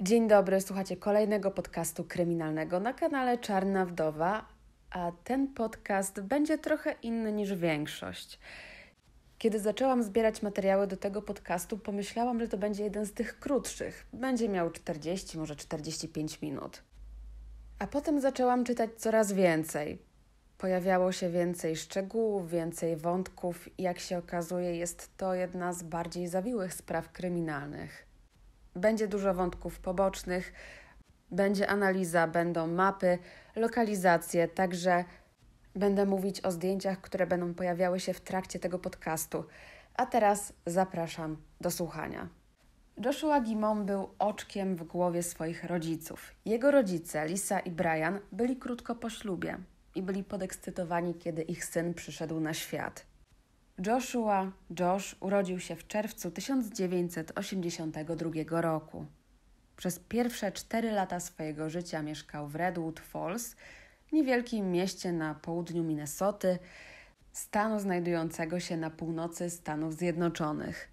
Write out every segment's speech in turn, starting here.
Dzień dobry, słuchacie kolejnego podcastu kryminalnego na kanale Czarna Wdowa, a ten podcast będzie trochę inny niż większość. Kiedy zaczęłam zbierać materiały do tego podcastu, pomyślałam, że to będzie jeden z tych krótszych. Będzie miał 40, może 45 minut. A potem zaczęłam czytać coraz więcej. Pojawiało się więcej szczegółów, więcej wątków, i jak się okazuje, jest to jedna z bardziej zawiłych spraw kryminalnych. Będzie dużo wątków pobocznych, będzie analiza, będą mapy, lokalizacje, także będę mówić o zdjęciach, które będą pojawiały się w trakcie tego podcastu. A teraz zapraszam do słuchania. Joshua Gimon był oczkiem w głowie swoich rodziców. Jego rodzice, Lisa i Brian, byli krótko po ślubie i byli podekscytowani, kiedy ich syn przyszedł na świat. Joshua Josh urodził się w czerwcu 1982 roku. Przez pierwsze cztery lata swojego życia mieszkał w Redwood Falls, niewielkim mieście na południu Minnesoty, stanu znajdującego się na północy Stanów Zjednoczonych.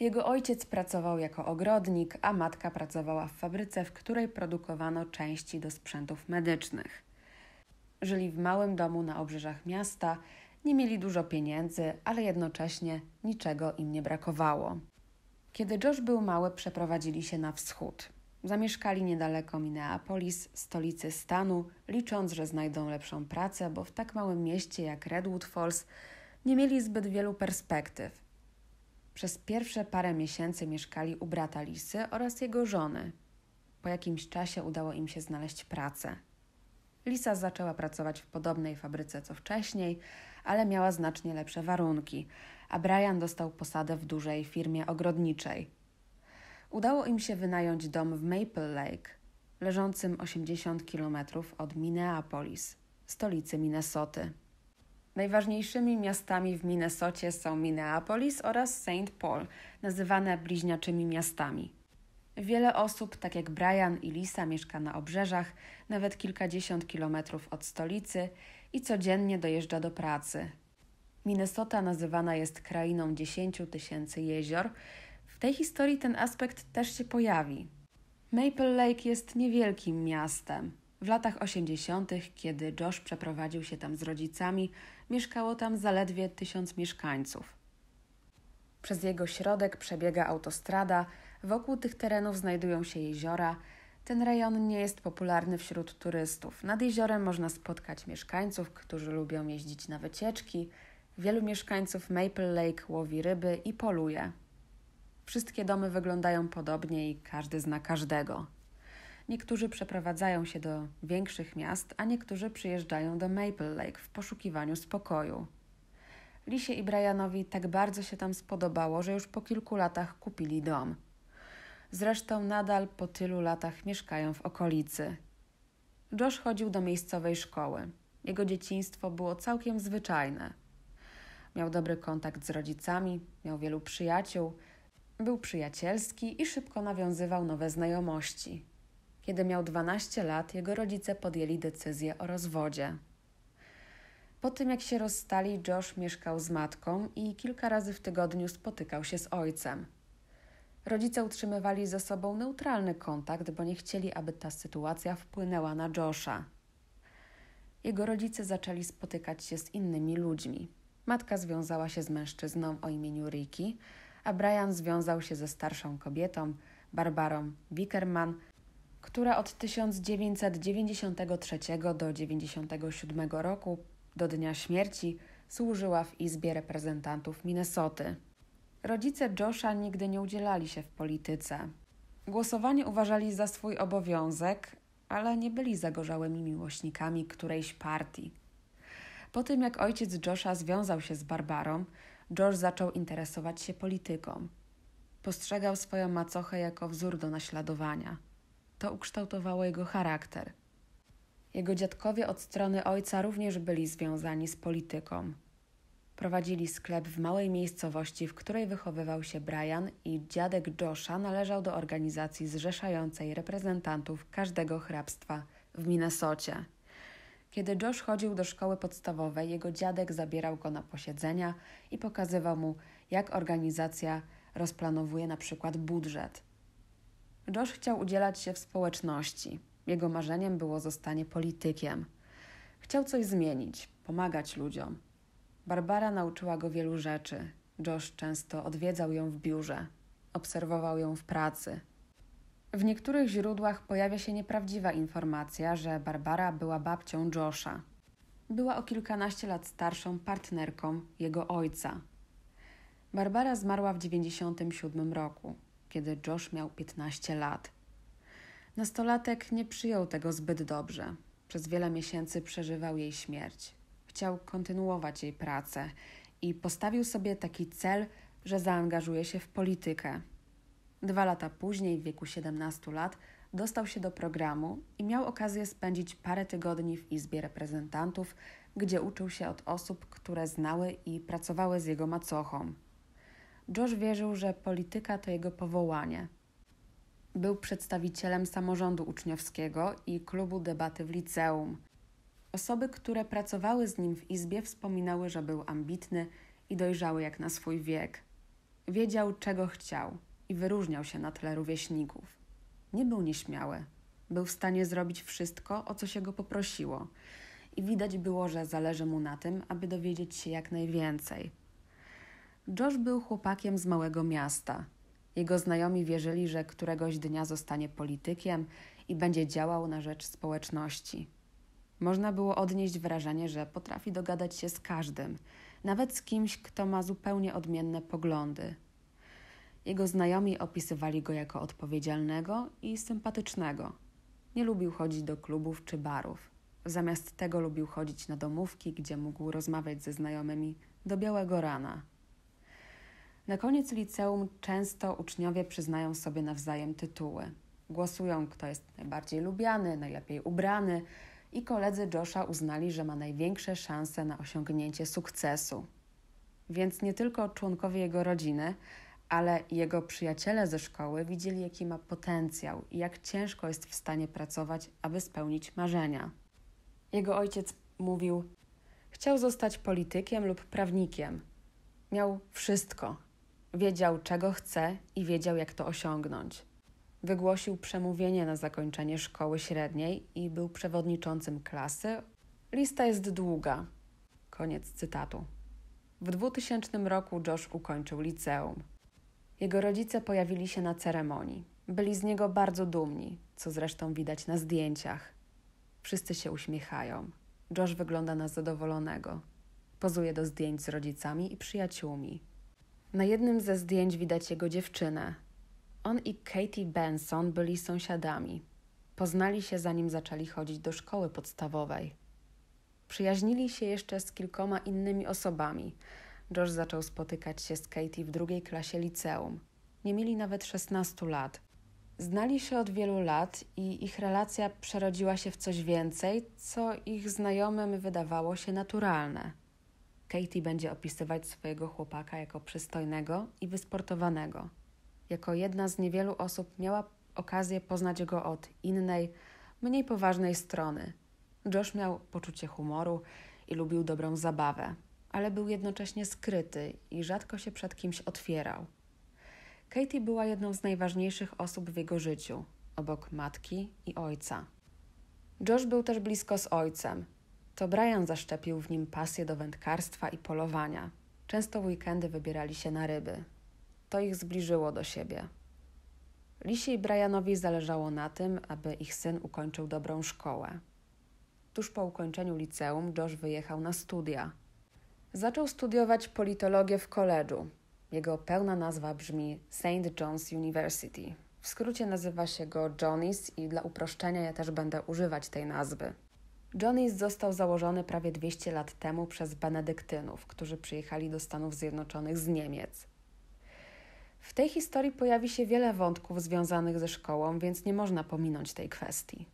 Jego ojciec pracował jako ogrodnik, a matka pracowała w fabryce, w której produkowano części do sprzętów medycznych. Żyli w małym domu na obrzeżach miasta – nie mieli dużo pieniędzy, ale jednocześnie niczego im nie brakowało. Kiedy Josh był mały, przeprowadzili się na wschód. Zamieszkali niedaleko Minneapolis, stolicy stanu, licząc, że znajdą lepszą pracę, bo w tak małym mieście jak Redwood Falls nie mieli zbyt wielu perspektyw. Przez pierwsze parę miesięcy mieszkali u brata Lisy oraz jego żony. Po jakimś czasie udało im się znaleźć pracę. Lisa zaczęła pracować w podobnej fabryce co wcześniej, ale miała znacznie lepsze warunki, a Brian dostał posadę w dużej firmie ogrodniczej. Udało im się wynająć dom w Maple Lake, leżącym 80 km od Minneapolis, stolicy Minnesoty. Najważniejszymi miastami w Minnesocie są Minneapolis oraz St. Paul, nazywane bliźniaczymi miastami. Wiele osób, tak jak Brian i Lisa, mieszka na obrzeżach, nawet kilkadziesiąt kilometrów od stolicy i codziennie dojeżdża do pracy. Minnesota nazywana jest krainą 10 tysięcy jezior. W tej historii ten aspekt też się pojawi. Maple Lake jest niewielkim miastem. W latach 80., kiedy Josh przeprowadził się tam z rodzicami, mieszkało tam zaledwie tysiąc mieszkańców. Przez jego środek przebiega autostrada, wokół tych terenów znajdują się jeziora, ten rejon nie jest popularny wśród turystów. Nad jeziorem można spotkać mieszkańców, którzy lubią jeździć na wycieczki. Wielu mieszkańców Maple Lake łowi ryby i poluje. Wszystkie domy wyglądają podobnie i każdy zna każdego. Niektórzy przeprowadzają się do większych miast, a niektórzy przyjeżdżają do Maple Lake w poszukiwaniu spokoju. Lisie i Brianowi tak bardzo się tam spodobało, że już po kilku latach kupili dom zresztą nadal po tylu latach mieszkają w okolicy. Josh chodził do miejscowej szkoły. Jego dzieciństwo było całkiem zwyczajne. Miał dobry kontakt z rodzicami, miał wielu przyjaciół, był przyjacielski i szybko nawiązywał nowe znajomości. Kiedy miał 12 lat, jego rodzice podjęli decyzję o rozwodzie. Po tym, jak się rozstali, Josh mieszkał z matką i kilka razy w tygodniu spotykał się z ojcem. Rodzice utrzymywali ze sobą neutralny kontakt, bo nie chcieli, aby ta sytuacja wpłynęła na Josha. Jego rodzice zaczęli spotykać się z innymi ludźmi. Matka związała się z mężczyzną o imieniu Ricky, a Brian związał się ze starszą kobietą, Barbarą Wickerman, która od 1993 do 1997 roku, do dnia śmierci, służyła w Izbie Reprezentantów Minnesoty. Rodzice Josha nigdy nie udzielali się w polityce. Głosowanie uważali za swój obowiązek, ale nie byli zagorzałymi miłośnikami którejś partii. Po tym, jak ojciec Josha związał się z Barbarą, Josh zaczął interesować się polityką. Postrzegał swoją macochę jako wzór do naśladowania. To ukształtowało jego charakter. Jego dziadkowie od strony ojca również byli związani z polityką prowadzili sklep w małej miejscowości, w której wychowywał się Brian i dziadek Josha należał do organizacji zrzeszającej reprezentantów każdego hrabstwa w Minnesocie. Kiedy Josh chodził do szkoły podstawowej, jego dziadek zabierał go na posiedzenia i pokazywał mu, jak organizacja rozplanowuje na przykład budżet. Josh chciał udzielać się w społeczności. Jego marzeniem było zostanie politykiem. Chciał coś zmienić, pomagać ludziom. Barbara nauczyła go wielu rzeczy. Josh często odwiedzał ją w biurze, obserwował ją w pracy. W niektórych źródłach pojawia się nieprawdziwa informacja, że Barbara była babcią Josha. Była o kilkanaście lat starszą partnerką jego ojca. Barbara zmarła w 1997 roku, kiedy Josh miał 15 lat. Nastolatek nie przyjął tego zbyt dobrze. Przez wiele miesięcy przeżywał jej śmierć chciał kontynuować jej pracę i postawił sobie taki cel, że zaangażuje się w politykę. Dwa lata później, w wieku 17 lat, dostał się do programu i miał okazję spędzić parę tygodni w Izbie Reprezentantów, gdzie uczył się od osób, które znały i pracowały z jego macochą. George wierzył, że polityka to jego powołanie. Był przedstawicielem samorządu uczniowskiego i klubu debaty w liceum – Osoby, które pracowały z nim w izbie, wspominały, że był ambitny i dojrzały jak na swój wiek. Wiedział, czego chciał i wyróżniał się na tle rówieśników. Nie był nieśmiały, był w stanie zrobić wszystko, o co się go poprosiło, i widać było, że zależy mu na tym, aby dowiedzieć się jak najwięcej. Josh był chłopakiem z małego miasta. Jego znajomi wierzyli, że któregoś dnia zostanie politykiem i będzie działał na rzecz społeczności. Można było odnieść wrażenie, że potrafi dogadać się z każdym, nawet z kimś, kto ma zupełnie odmienne poglądy. Jego znajomi opisywali go jako odpowiedzialnego i sympatycznego. Nie lubił chodzić do klubów czy barów. Zamiast tego lubił chodzić na domówki, gdzie mógł rozmawiać ze znajomymi do białego rana. Na koniec liceum często uczniowie przyznają sobie nawzajem tytuły. Głosują, kto jest najbardziej lubiany, najlepiej ubrany, i koledzy Josha uznali, że ma największe szanse na osiągnięcie sukcesu. Więc nie tylko członkowie jego rodziny, ale jego przyjaciele ze szkoły widzieli, jaki ma potencjał i jak ciężko jest w stanie pracować, aby spełnić marzenia. Jego ojciec mówił: Chciał zostać politykiem lub prawnikiem. Miał wszystko. Wiedział, czego chce i wiedział, jak to osiągnąć. Wygłosił przemówienie na zakończenie szkoły średniej i był przewodniczącym klasy. Lista jest długa. Koniec cytatu. W 2000 roku Josh ukończył liceum. Jego rodzice pojawili się na ceremonii. Byli z niego bardzo dumni, co zresztą widać na zdjęciach. Wszyscy się uśmiechają. Josh wygląda na zadowolonego. Pozuje do zdjęć z rodzicami i przyjaciółmi. Na jednym ze zdjęć widać jego dziewczynę, on i Katie Benson byli sąsiadami. Poznali się zanim zaczęli chodzić do szkoły podstawowej. Przyjaźnili się jeszcze z kilkoma innymi osobami. Josh zaczął spotykać się z Katie w drugiej klasie liceum. Nie mieli nawet 16 lat. Znali się od wielu lat i ich relacja przerodziła się w coś więcej, co ich znajomym wydawało się naturalne. Katie będzie opisywać swojego chłopaka jako przystojnego i wysportowanego jako jedna z niewielu osób miała okazję poznać go od innej, mniej poważnej strony. Josh miał poczucie humoru i lubił dobrą zabawę, ale był jednocześnie skryty i rzadko się przed kimś otwierał. Katie była jedną z najważniejszych osób w jego życiu, obok matki i ojca. Josh był też blisko z ojcem. To Brian zaszczepił w nim pasję do wędkarstwa i polowania. Często w weekendy wybierali się na ryby, to ich zbliżyło do siebie. Lisie i Brianowi zależało na tym, aby ich syn ukończył dobrą szkołę. Tuż po ukończeniu liceum Josh wyjechał na studia. Zaczął studiować politologię w koledżu. Jego pełna nazwa brzmi St. John's University. W skrócie nazywa się go Johnny's i dla uproszczenia ja też będę używać tej nazwy. Johnny's został założony prawie 200 lat temu przez benedyktynów, którzy przyjechali do Stanów Zjednoczonych z Niemiec. W tej historii pojawi się wiele wątków związanych ze szkołą, więc nie można pominąć tej kwestii.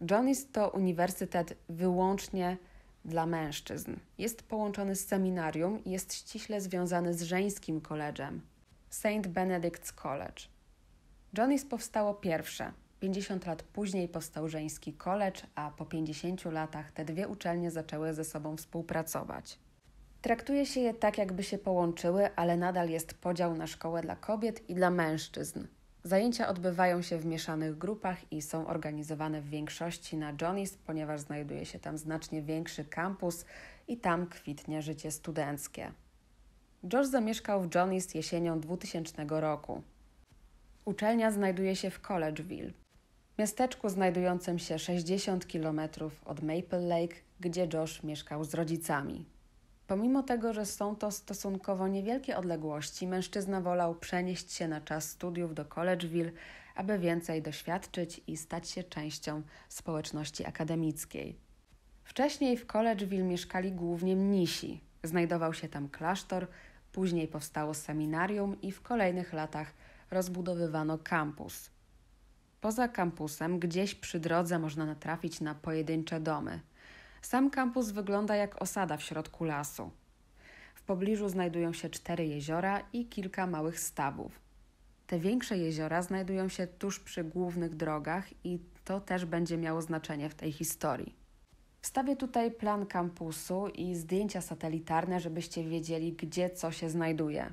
Johnny's to uniwersytet wyłącznie dla mężczyzn. Jest połączony z seminarium i jest ściśle związany z żeńskim koledżem St. Benedict's College. Johnny's powstało pierwsze. 50 lat później powstał żeński college, a po 50 latach te dwie uczelnie zaczęły ze sobą współpracować. Traktuje się je tak, jakby się połączyły, ale nadal jest podział na szkołę dla kobiet i dla mężczyzn. Zajęcia odbywają się w mieszanych grupach i są organizowane w większości na Johnis, ponieważ znajduje się tam znacznie większy kampus i tam kwitnie życie studenckie. Josh zamieszkał w Johnis jesienią 2000 roku. Uczelnia znajduje się w Collegeville, miasteczku znajdującym się 60 km od Maple Lake, gdzie Josh mieszkał z rodzicami. Pomimo tego, że są to stosunkowo niewielkie odległości, mężczyzna wolał przenieść się na czas studiów do Collegeville, aby więcej doświadczyć i stać się częścią społeczności akademickiej. Wcześniej w Collegeville mieszkali głównie mnisi. Znajdował się tam klasztor, później powstało seminarium i w kolejnych latach rozbudowywano kampus. Poza kampusem gdzieś przy drodze można natrafić na pojedyncze domy – sam kampus wygląda jak osada w środku lasu. W pobliżu znajdują się cztery jeziora i kilka małych stawów. Te większe jeziora znajdują się tuż przy głównych drogach i to też będzie miało znaczenie w tej historii. Wstawię tutaj plan kampusu i zdjęcia satelitarne, żebyście wiedzieli, gdzie co się znajduje.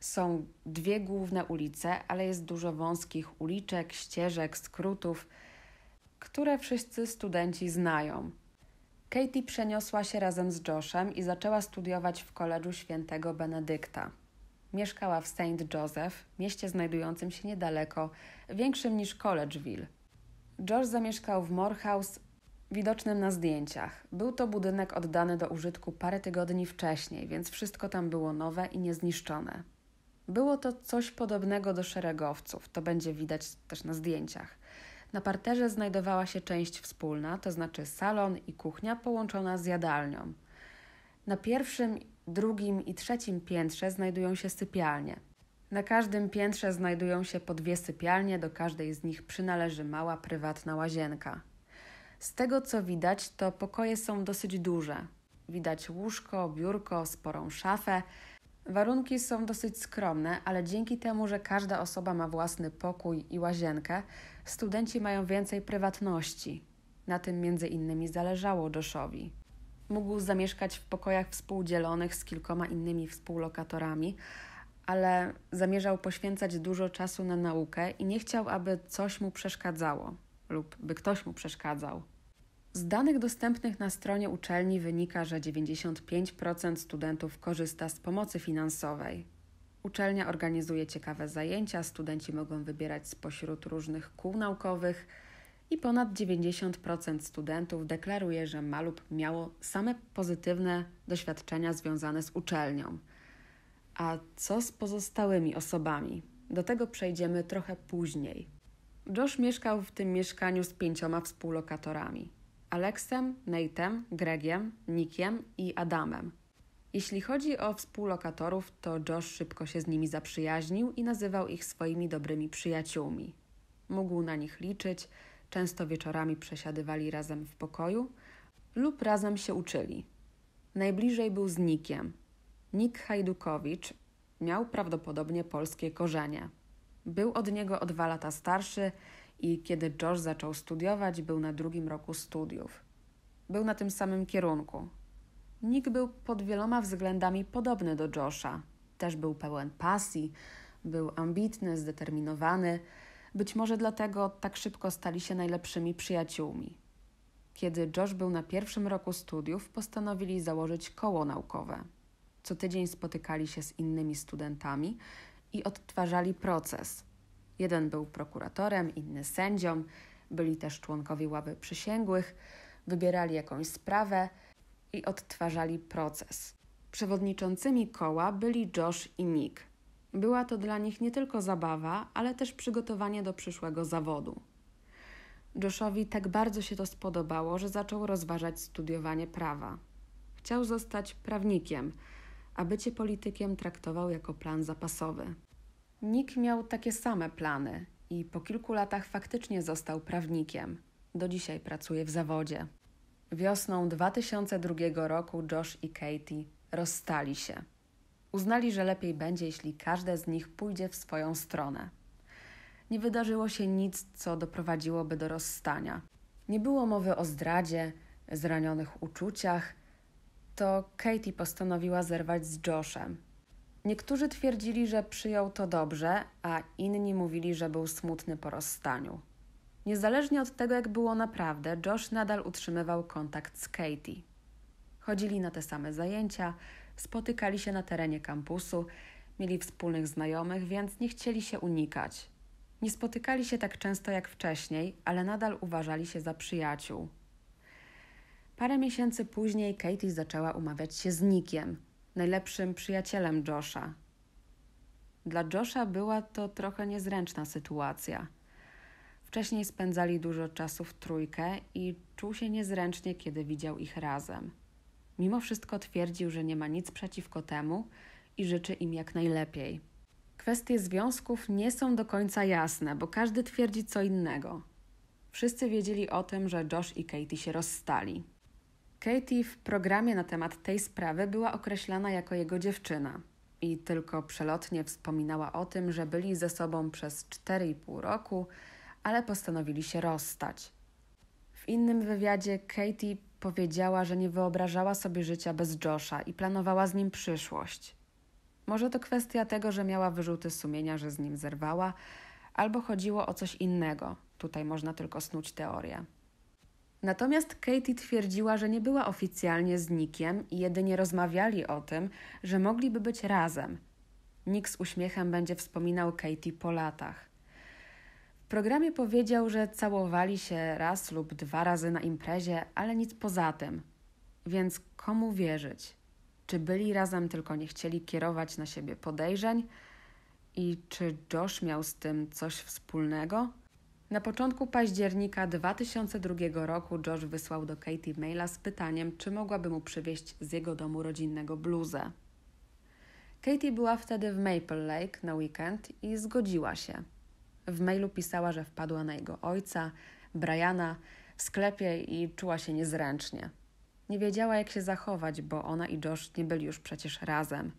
Są dwie główne ulice, ale jest dużo wąskich uliczek, ścieżek, skrótów, które wszyscy studenci znają. Katie przeniosła się razem z Joshem i zaczęła studiować w koledżu świętego Benedykta. Mieszkała w St. Joseph, mieście znajdującym się niedaleko, większym niż Collegeville. Josh zamieszkał w Morehouse, widocznym na zdjęciach. Był to budynek oddany do użytku parę tygodni wcześniej, więc wszystko tam było nowe i niezniszczone. Było to coś podobnego do szeregowców, to będzie widać też na zdjęciach. Na parterze znajdowała się część wspólna, to znaczy salon i kuchnia połączona z jadalnią. Na pierwszym, drugim i trzecim piętrze znajdują się sypialnie. Na każdym piętrze znajdują się po dwie sypialnie, do każdej z nich przynależy mała prywatna łazienka. Z tego co widać, to pokoje są dosyć duże. Widać łóżko, biurko, sporą szafę, Warunki są dosyć skromne, ale dzięki temu, że każda osoba ma własny pokój i łazienkę, studenci mają więcej prywatności. Na tym między innymi zależało Joshowi. Mógł zamieszkać w pokojach współdzielonych z kilkoma innymi współlokatorami, ale zamierzał poświęcać dużo czasu na naukę i nie chciał, aby coś mu przeszkadzało lub by ktoś mu przeszkadzał. Z danych dostępnych na stronie uczelni wynika, że 95% studentów korzysta z pomocy finansowej. Uczelnia organizuje ciekawe zajęcia, studenci mogą wybierać spośród różnych kół naukowych i ponad 90% studentów deklaruje, że ma lub miało same pozytywne doświadczenia związane z uczelnią. A co z pozostałymi osobami? Do tego przejdziemy trochę później. Josh mieszkał w tym mieszkaniu z pięcioma współlokatorami. Aleksem, Nate'em, Gregiem, Nikiem i Adamem. Jeśli chodzi o współlokatorów, to Josh szybko się z nimi zaprzyjaźnił i nazywał ich swoimi dobrymi przyjaciółmi. Mógł na nich liczyć, często wieczorami przesiadywali razem w pokoju lub razem się uczyli. Najbliżej był z Nikiem. Nik Hajdukowicz miał prawdopodobnie polskie korzenie. Był od niego o dwa lata starszy i kiedy Josh zaczął studiować, był na drugim roku studiów. Był na tym samym kierunku. Nick był pod wieloma względami podobny do Josha. Też był pełen pasji, był ambitny, zdeterminowany. Być może dlatego tak szybko stali się najlepszymi przyjaciółmi. Kiedy Josh był na pierwszym roku studiów, postanowili założyć koło naukowe. Co tydzień spotykali się z innymi studentami i odtwarzali proces – Jeden był prokuratorem, inny sędzią, byli też członkowie ławy przysięgłych, wybierali jakąś sprawę i odtwarzali proces. Przewodniczącymi koła byli Josh i Nick. Była to dla nich nie tylko zabawa, ale też przygotowanie do przyszłego zawodu. Joshowi tak bardzo się to spodobało, że zaczął rozważać studiowanie prawa. Chciał zostać prawnikiem, a bycie politykiem traktował jako plan zapasowy. Nick miał takie same plany i po kilku latach faktycznie został prawnikiem. Do dzisiaj pracuje w zawodzie. Wiosną 2002 roku Josh i Katie rozstali się. Uznali, że lepiej będzie, jeśli każde z nich pójdzie w swoją stronę. Nie wydarzyło się nic, co doprowadziłoby do rozstania. Nie było mowy o zdradzie, zranionych uczuciach. To Katie postanowiła zerwać z Joshem Niektórzy twierdzili, że przyjął to dobrze, a inni mówili, że był smutny po rozstaniu. Niezależnie od tego, jak było naprawdę, Josh nadal utrzymywał kontakt z Katie. Chodzili na te same zajęcia, spotykali się na terenie kampusu, mieli wspólnych znajomych, więc nie chcieli się unikać. Nie spotykali się tak często jak wcześniej, ale nadal uważali się za przyjaciół. Parę miesięcy później Katie zaczęła umawiać się z Nikiem – najlepszym przyjacielem Josha. Dla Josha była to trochę niezręczna sytuacja. Wcześniej spędzali dużo czasu w trójkę i czuł się niezręcznie, kiedy widział ich razem. Mimo wszystko twierdził, że nie ma nic przeciwko temu i życzy im jak najlepiej. Kwestie związków nie są do końca jasne, bo każdy twierdzi co innego. Wszyscy wiedzieli o tym, że Josh i Katie się rozstali. Katie w programie na temat tej sprawy była określana jako jego dziewczyna i tylko przelotnie wspominała o tym, że byli ze sobą przez 4,5 roku, ale postanowili się rozstać. W innym wywiadzie Katie powiedziała, że nie wyobrażała sobie życia bez Josha i planowała z nim przyszłość. Może to kwestia tego, że miała wyrzuty sumienia, że z nim zerwała, albo chodziło o coś innego. Tutaj można tylko snuć teorię. Natomiast Katie twierdziła, że nie była oficjalnie z Nickiem i jedynie rozmawiali o tym, że mogliby być razem. Nick z uśmiechem będzie wspominał Katie po latach. W programie powiedział, że całowali się raz lub dwa razy na imprezie, ale nic poza tym. Więc komu wierzyć? Czy byli razem, tylko nie chcieli kierować na siebie podejrzeń? I czy Josh miał z tym coś wspólnego? Na początku października 2002 roku Josh wysłał do Katie maila z pytaniem, czy mogłaby mu przywieźć z jego domu rodzinnego bluzę. Katie była wtedy w Maple Lake na weekend i zgodziła się. W mailu pisała, że wpadła na jego ojca, Briana, w sklepie i czuła się niezręcznie. Nie wiedziała, jak się zachować, bo ona i Josh nie byli już przecież razem.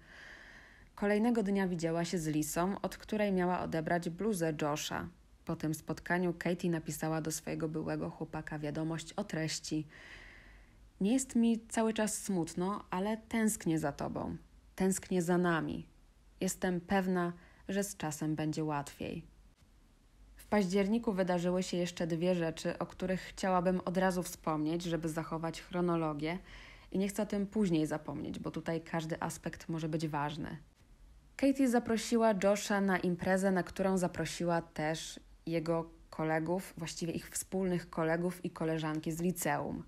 Kolejnego dnia widziała się z Lisą, od której miała odebrać bluzę Josha, po tym spotkaniu Katie napisała do swojego byłego chłopaka wiadomość o treści. Nie jest mi cały czas smutno, ale tęsknię za tobą, tęsknię za nami. Jestem pewna, że z czasem będzie łatwiej. W październiku wydarzyły się jeszcze dwie rzeczy, o których chciałabym od razu wspomnieć, żeby zachować chronologię i nie chcę o tym później zapomnieć, bo tutaj każdy aspekt może być ważny. Katie zaprosiła Josha na imprezę, na którą zaprosiła też jego kolegów, właściwie ich wspólnych kolegów i koleżanki z liceum.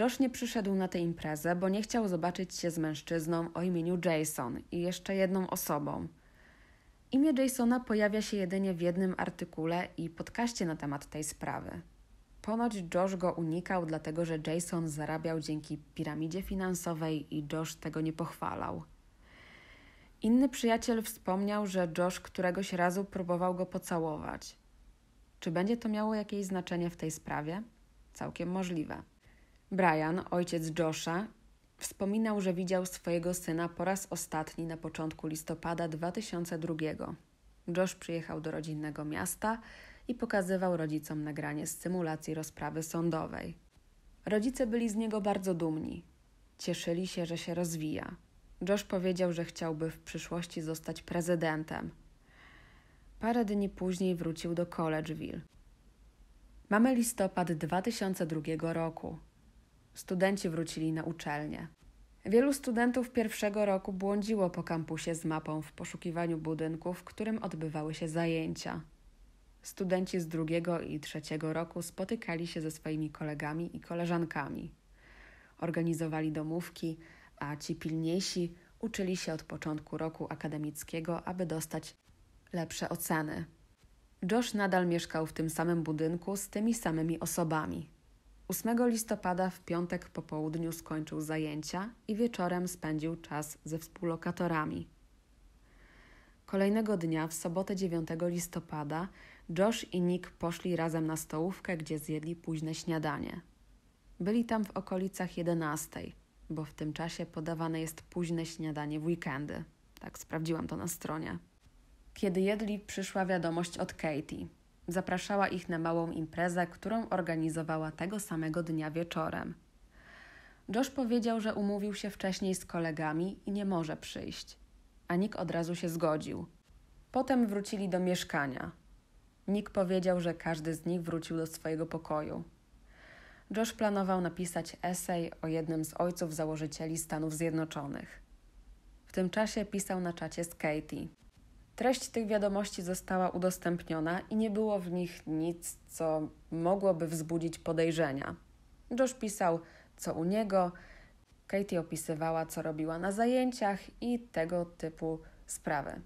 Josh nie przyszedł na tę imprezę, bo nie chciał zobaczyć się z mężczyzną o imieniu Jason i jeszcze jedną osobą. Imię Jasona pojawia się jedynie w jednym artykule i podcaście na temat tej sprawy. Ponoć Josh go unikał, dlatego że Jason zarabiał dzięki piramidzie finansowej i Josh tego nie pochwalał. Inny przyjaciel wspomniał, że Josh któregoś razu próbował go pocałować. Czy będzie to miało jakieś znaczenie w tej sprawie? Całkiem możliwe. Brian, ojciec Josha, wspominał, że widział swojego syna po raz ostatni na początku listopada 2002. Josh przyjechał do rodzinnego miasta i pokazywał rodzicom nagranie z symulacji rozprawy sądowej. Rodzice byli z niego bardzo dumni. Cieszyli się, że się rozwija. Josh powiedział, że chciałby w przyszłości zostać prezydentem. Parę dni później wrócił do Collegeville. Mamy listopad 2002 roku. Studenci wrócili na uczelnię. Wielu studentów pierwszego roku błądziło po kampusie z mapą w poszukiwaniu budynku, w którym odbywały się zajęcia. Studenci z drugiego i trzeciego roku spotykali się ze swoimi kolegami i koleżankami. Organizowali domówki, a ci pilniejsi uczyli się od początku roku akademickiego, aby dostać lepsze oceny. Josh nadal mieszkał w tym samym budynku z tymi samymi osobami. 8 listopada w piątek po południu skończył zajęcia i wieczorem spędził czas ze współlokatorami. Kolejnego dnia, w sobotę 9 listopada, Josh i Nick poszli razem na stołówkę, gdzie zjedli późne śniadanie. Byli tam w okolicach 11 bo w tym czasie podawane jest późne śniadanie w weekendy. Tak, sprawdziłam to na stronie. Kiedy jedli, przyszła wiadomość od Katie. Zapraszała ich na małą imprezę, którą organizowała tego samego dnia wieczorem. Josh powiedział, że umówił się wcześniej z kolegami i nie może przyjść, a Nick od razu się zgodził. Potem wrócili do mieszkania. Nick powiedział, że każdy z nich wrócił do swojego pokoju. Josh planował napisać esej o jednym z ojców założycieli Stanów Zjednoczonych. W tym czasie pisał na czacie z Katie. Treść tych wiadomości została udostępniona i nie było w nich nic, co mogłoby wzbudzić podejrzenia. Josh pisał, co u niego, Katie opisywała, co robiła na zajęciach i tego typu sprawy.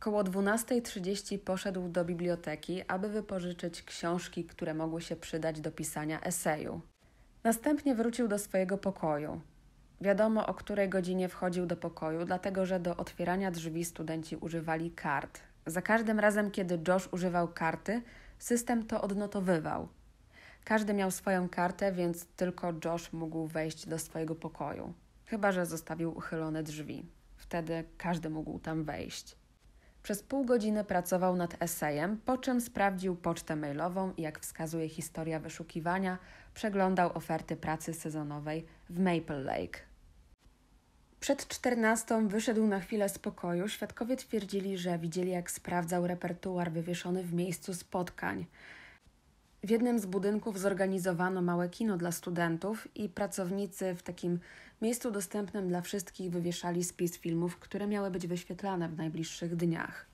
Koło 12.30 poszedł do biblioteki, aby wypożyczyć książki, które mogły się przydać do pisania eseju. Następnie wrócił do swojego pokoju. Wiadomo, o której godzinie wchodził do pokoju, dlatego że do otwierania drzwi studenci używali kart. Za każdym razem, kiedy Josh używał karty, system to odnotowywał. Każdy miał swoją kartę, więc tylko Josh mógł wejść do swojego pokoju, chyba że zostawił uchylone drzwi. Wtedy każdy mógł tam wejść. Przez pół godziny pracował nad esejem, po czym sprawdził pocztę mailową i, jak wskazuje historia wyszukiwania, przeglądał oferty pracy sezonowej w Maple Lake. Przed czternastą wyszedł na chwilę spokoju. Świadkowie twierdzili, że widzieli, jak sprawdzał repertuar wywieszony w miejscu spotkań. W jednym z budynków zorganizowano małe kino dla studentów i pracownicy w takim miejscu dostępnym dla wszystkich wywieszali spis filmów, które miały być wyświetlane w najbliższych dniach.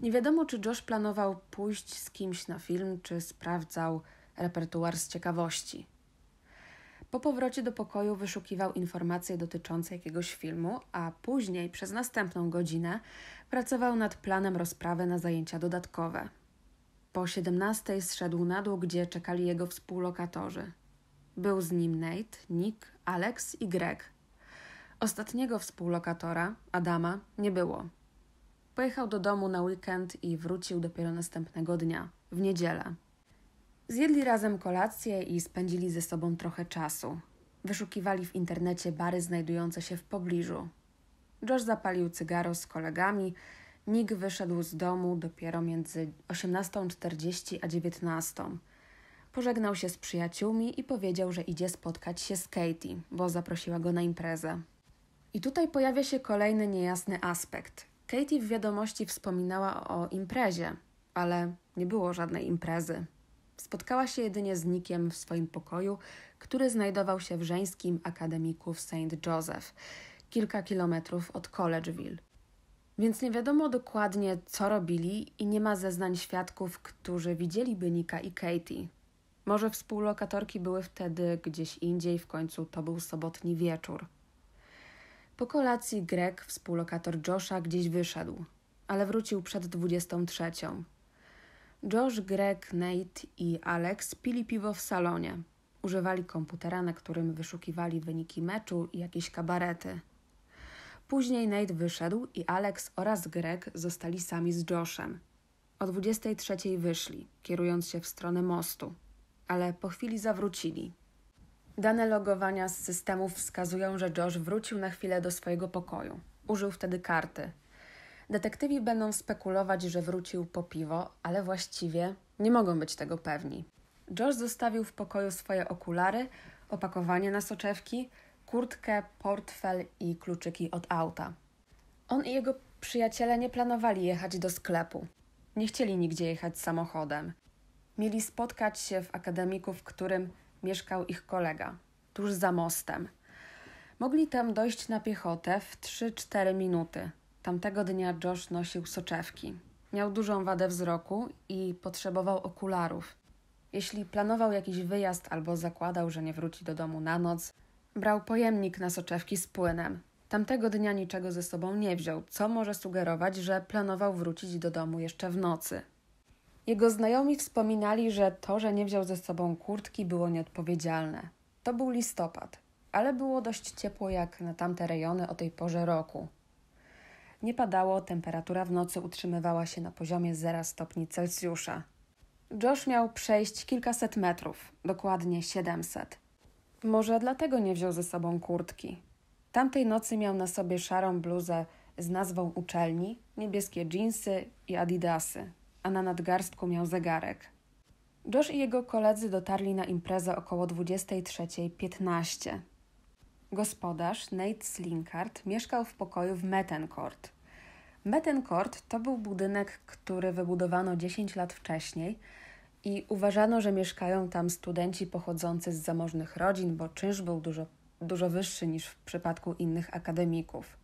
Nie wiadomo, czy Josh planował pójść z kimś na film, czy sprawdzał repertuar z ciekawości. Po powrocie do pokoju wyszukiwał informacje dotyczące jakiegoś filmu, a później przez następną godzinę pracował nad planem rozprawy na zajęcia dodatkowe. Po 17 zszedł na dół, gdzie czekali jego współlokatorzy. Był z nim Nate, Nick, Alex i Greg. Ostatniego współlokatora, Adama, nie było. Pojechał do domu na weekend i wrócił dopiero następnego dnia, w niedzielę. Zjedli razem kolację i spędzili ze sobą trochę czasu. Wyszukiwali w internecie bary znajdujące się w pobliżu. Josh zapalił cygaro z kolegami. Nick wyszedł z domu dopiero między 18.40 a 19.00. Pożegnał się z przyjaciółmi i powiedział, że idzie spotkać się z Katie, bo zaprosiła go na imprezę. I tutaj pojawia się kolejny niejasny aspekt. Katie w wiadomości wspominała o imprezie, ale nie było żadnej imprezy. Spotkała się jedynie z Nikiem w swoim pokoju, który znajdował się w żeńskim akademiku w St. Joseph, kilka kilometrów od Collegeville. Więc nie wiadomo dokładnie, co robili, i nie ma zeznań świadków, którzy widzieliby Nika i Katie. Może współlokatorki były wtedy gdzieś indziej, w końcu to był sobotni wieczór. Po kolacji Greg, współlokator Josha, gdzieś wyszedł, ale wrócił przed 23. Josh, Greg, Nate i Alex pili piwo w salonie. Używali komputera, na którym wyszukiwali wyniki meczu i jakieś kabarety. Później Nate wyszedł i Alex oraz Greg zostali sami z Joshem. O 23 wyszli, kierując się w stronę mostu ale po chwili zawrócili. Dane logowania z systemów wskazują, że Josh wrócił na chwilę do swojego pokoju. Użył wtedy karty. Detektywi będą spekulować, że wrócił po piwo, ale właściwie nie mogą być tego pewni. Josh zostawił w pokoju swoje okulary, opakowanie na soczewki, kurtkę, portfel i kluczyki od auta. On i jego przyjaciele nie planowali jechać do sklepu. Nie chcieli nigdzie jechać samochodem mieli spotkać się w akademiku, w którym mieszkał ich kolega, tuż za mostem. Mogli tam dojść na piechotę w 3-4 minuty. Tamtego dnia Josh nosił soczewki. Miał dużą wadę wzroku i potrzebował okularów. Jeśli planował jakiś wyjazd albo zakładał, że nie wróci do domu na noc, brał pojemnik na soczewki z płynem. Tamtego dnia niczego ze sobą nie wziął, co może sugerować, że planował wrócić do domu jeszcze w nocy. Jego znajomi wspominali, że to, że nie wziął ze sobą kurtki, było nieodpowiedzialne. To był listopad, ale było dość ciepło jak na tamte rejony o tej porze roku. Nie padało, temperatura w nocy utrzymywała się na poziomie 0 stopni Celsjusza. Josh miał przejść kilkaset metrów, dokładnie 700. Może dlatego nie wziął ze sobą kurtki. Tamtej nocy miał na sobie szarą bluzę z nazwą uczelni, niebieskie dżinsy i adidasy a na nadgarstku miał zegarek. Josh i jego koledzy dotarli na imprezę około 23.15. Gospodarz Nate Slinkard mieszkał w pokoju w Mettencourt. Mettencourt to był budynek, który wybudowano 10 lat wcześniej i uważano, że mieszkają tam studenci pochodzący z zamożnych rodzin, bo czynsz był dużo, dużo wyższy niż w przypadku innych akademików.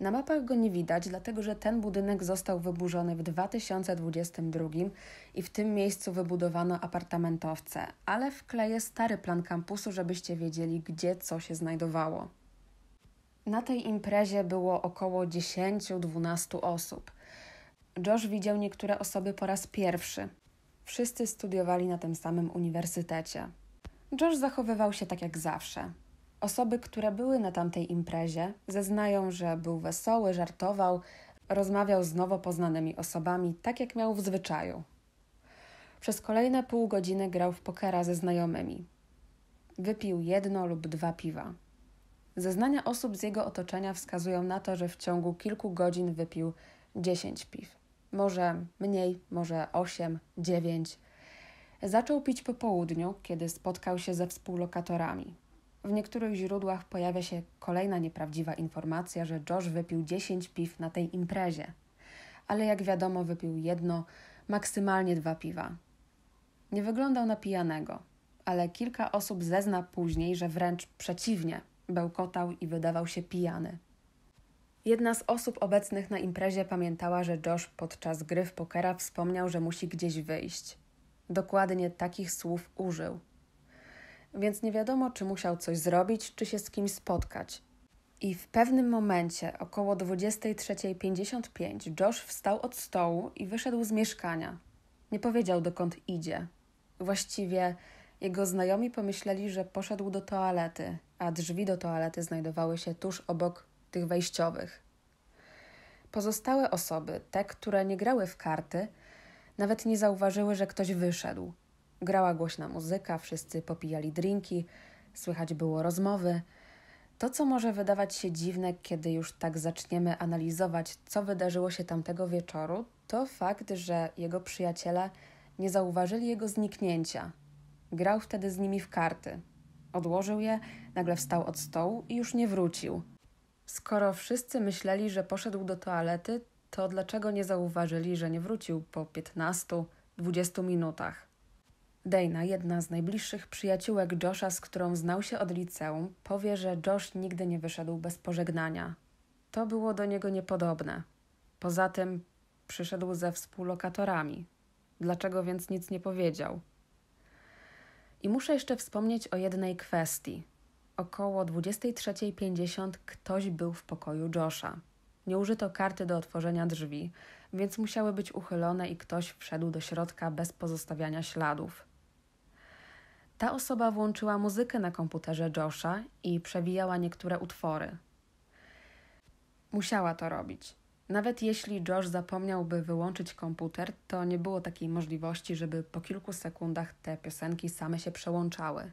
Na mapach go nie widać, dlatego że ten budynek został wyburzony w 2022 i w tym miejscu wybudowano apartamentowce, ale wkleję stary plan kampusu, żebyście wiedzieli, gdzie co się znajdowało. Na tej imprezie było około 10-12 osób. Josh widział niektóre osoby po raz pierwszy. Wszyscy studiowali na tym samym uniwersytecie. Josh zachowywał się tak jak zawsze. Osoby, które były na tamtej imprezie, zeznają, że był wesoły, żartował, rozmawiał z nowo poznanymi osobami, tak jak miał w zwyczaju. Przez kolejne pół godziny grał w pokera ze znajomymi. Wypił jedno lub dwa piwa. Zeznania osób z jego otoczenia wskazują na to, że w ciągu kilku godzin wypił 10 piw. Może mniej, może 8, 9. Zaczął pić po południu, kiedy spotkał się ze współlokatorami. W niektórych źródłach pojawia się kolejna nieprawdziwa informacja, że Josh wypił 10 piw na tej imprezie. Ale jak wiadomo, wypił jedno, maksymalnie dwa piwa. Nie wyglądał na pijanego, ale kilka osób zezna później, że wręcz przeciwnie, bełkotał i wydawał się pijany. Jedna z osób obecnych na imprezie pamiętała, że Josh podczas gry w pokera wspomniał, że musi gdzieś wyjść. Dokładnie takich słów użył więc nie wiadomo, czy musiał coś zrobić, czy się z kimś spotkać. I w pewnym momencie, około 23.55, Josh wstał od stołu i wyszedł z mieszkania. Nie powiedział, dokąd idzie. Właściwie jego znajomi pomyśleli, że poszedł do toalety, a drzwi do toalety znajdowały się tuż obok tych wejściowych. Pozostałe osoby, te, które nie grały w karty, nawet nie zauważyły, że ktoś wyszedł. Grała głośna muzyka, wszyscy popijali drinki, słychać było rozmowy. To, co może wydawać się dziwne, kiedy już tak zaczniemy analizować, co wydarzyło się tamtego wieczoru, to fakt, że jego przyjaciele nie zauważyli jego zniknięcia. Grał wtedy z nimi w karty. Odłożył je, nagle wstał od stołu i już nie wrócił. Skoro wszyscy myśleli, że poszedł do toalety, to dlaczego nie zauważyli, że nie wrócił po 15-20 minutach? Dana, jedna z najbliższych przyjaciółek Josha, z którą znał się od liceum, powie, że Josh nigdy nie wyszedł bez pożegnania. To było do niego niepodobne. Poza tym przyszedł ze współlokatorami. Dlaczego więc nic nie powiedział? I muszę jeszcze wspomnieć o jednej kwestii. Około 23.50 ktoś był w pokoju Josha. Nie użyto karty do otworzenia drzwi, więc musiały być uchylone i ktoś wszedł do środka bez pozostawiania śladów. Ta osoba włączyła muzykę na komputerze Josha i przewijała niektóre utwory. Musiała to robić. Nawet jeśli Josh zapomniałby wyłączyć komputer, to nie było takiej możliwości, żeby po kilku sekundach te piosenki same się przełączały.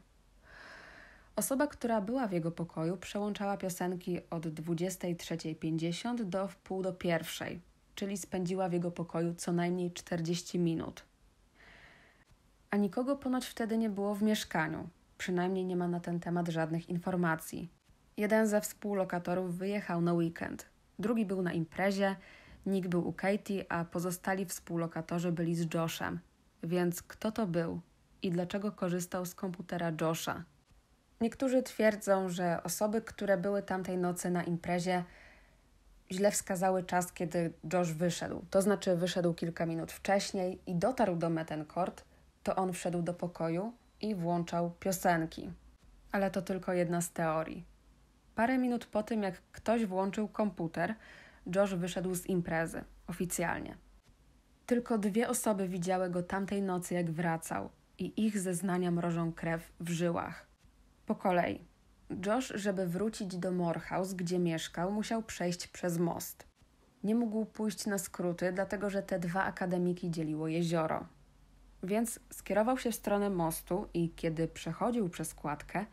Osoba, która była w jego pokoju, przełączała piosenki od 23.50 do wpół do pierwszej, czyli spędziła w jego pokoju co najmniej 40 minut a nikogo ponoć wtedy nie było w mieszkaniu. Przynajmniej nie ma na ten temat żadnych informacji. Jeden ze współlokatorów wyjechał na weekend, drugi był na imprezie, Nick był u Katie, a pozostali współlokatorzy byli z Joshem. Więc kto to był i dlaczego korzystał z komputera Josha? Niektórzy twierdzą, że osoby, które były tamtej nocy na imprezie, źle wskazały czas, kiedy Josh wyszedł. To znaczy, wyszedł kilka minut wcześniej i dotarł do Metenkort, to on wszedł do pokoju i włączał piosenki. Ale to tylko jedna z teorii. Parę minut po tym, jak ktoś włączył komputer, Josh wyszedł z imprezy oficjalnie. Tylko dwie osoby widziały go tamtej nocy, jak wracał, i ich zeznania mrożą krew w żyłach. Po kolei. Josh, żeby wrócić do Morehouse, gdzie mieszkał, musiał przejść przez most. Nie mógł pójść na skróty, dlatego że te dwa akademiki dzieliło jezioro. Więc skierował się w stronę mostu i kiedy przechodził przez kładkę,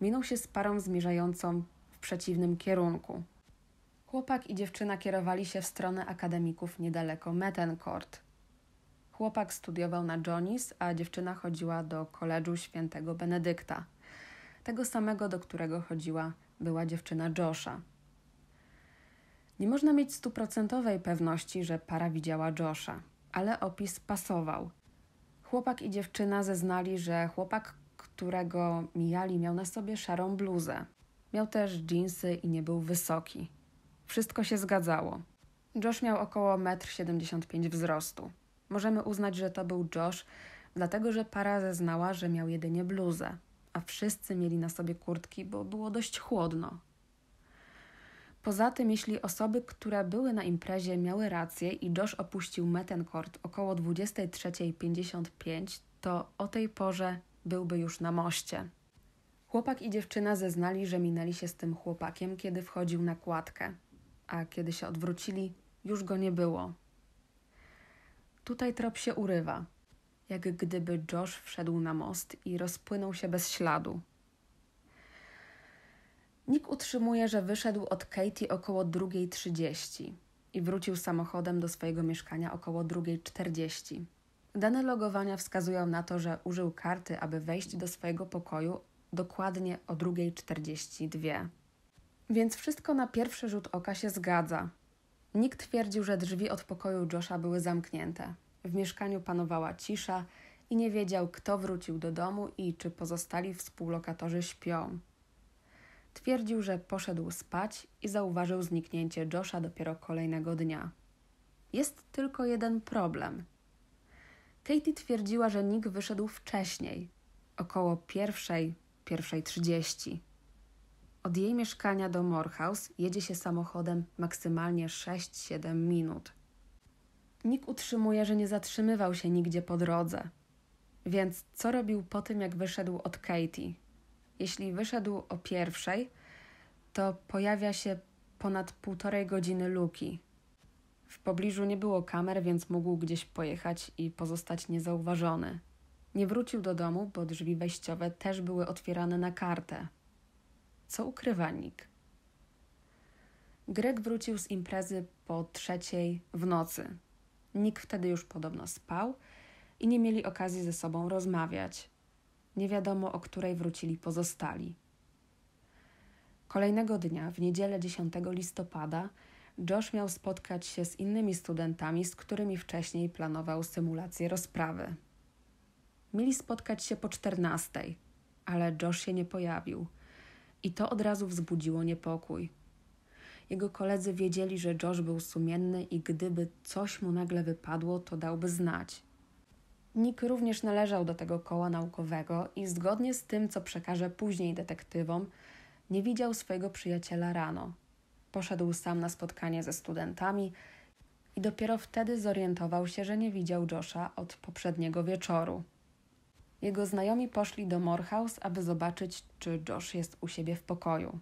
minął się z parą zmierzającą w przeciwnym kierunku. Chłopak i dziewczyna kierowali się w stronę akademików niedaleko Mettencourt. Chłopak studiował na Johnis, a dziewczyna chodziła do koledżu świętego Benedykta, tego samego, do którego chodziła była dziewczyna Josha. Nie można mieć stuprocentowej pewności, że para widziała Josha, ale opis pasował – Chłopak i dziewczyna zeznali, że chłopak, którego mijali, miał na sobie szarą bluzę. Miał też dżinsy i nie był wysoki. Wszystko się zgadzało. Josh miał około 1,75 m wzrostu. Możemy uznać, że to był Josh, dlatego że para zeznała, że miał jedynie bluzę, a wszyscy mieli na sobie kurtki, bo było dość chłodno. Poza tym, jeśli osoby, które były na imprezie, miały rację i Josh opuścił Metenkort około 23.55, to o tej porze byłby już na moście. Chłopak i dziewczyna zeznali, że minęli się z tym chłopakiem, kiedy wchodził na kładkę, a kiedy się odwrócili, już go nie było. Tutaj trop się urywa, jak gdyby Josh wszedł na most i rozpłynął się bez śladu. Nick utrzymuje, że wyszedł od Katie około 2.30 i wrócił samochodem do swojego mieszkania około 2.40. Dane logowania wskazują na to, że użył karty, aby wejść do swojego pokoju dokładnie o 2.42. Więc wszystko na pierwszy rzut oka się zgadza. Nick twierdził, że drzwi od pokoju Josha były zamknięte. W mieszkaniu panowała cisza i nie wiedział, kto wrócił do domu i czy pozostali współlokatorzy śpią. Twierdził, że poszedł spać i zauważył zniknięcie Josha dopiero kolejnego dnia. Jest tylko jeden problem. Katie twierdziła, że Nick wyszedł wcześniej, około pierwszej, pierwszej trzydzieści. Od jej mieszkania do Morehouse jedzie się samochodem maksymalnie 6-7 minut. Nick utrzymuje, że nie zatrzymywał się nigdzie po drodze. Więc co robił po tym, jak wyszedł od Katie? Jeśli wyszedł o pierwszej, to pojawia się ponad półtorej godziny luki. W pobliżu nie było kamer, więc mógł gdzieś pojechać i pozostać niezauważony. Nie wrócił do domu, bo drzwi wejściowe też były otwierane na kartę. Co ukrywa Nick? Greg wrócił z imprezy po trzeciej w nocy. Nick wtedy już podobno spał i nie mieli okazji ze sobą rozmawiać. Nie wiadomo, o której wrócili pozostali. Kolejnego dnia, w niedzielę 10 listopada, Josh miał spotkać się z innymi studentami, z którymi wcześniej planował symulację rozprawy. Mieli spotkać się po 14, ale Josh się nie pojawił i to od razu wzbudziło niepokój. Jego koledzy wiedzieli, że Josh był sumienny i gdyby coś mu nagle wypadło, to dałby znać. Nick również należał do tego koła naukowego i zgodnie z tym, co przekaże później detektywom, nie widział swojego przyjaciela rano. Poszedł sam na spotkanie ze studentami i dopiero wtedy zorientował się, że nie widział Josha od poprzedniego wieczoru. Jego znajomi poszli do Morehouse, aby zobaczyć, czy Josh jest u siebie w pokoju.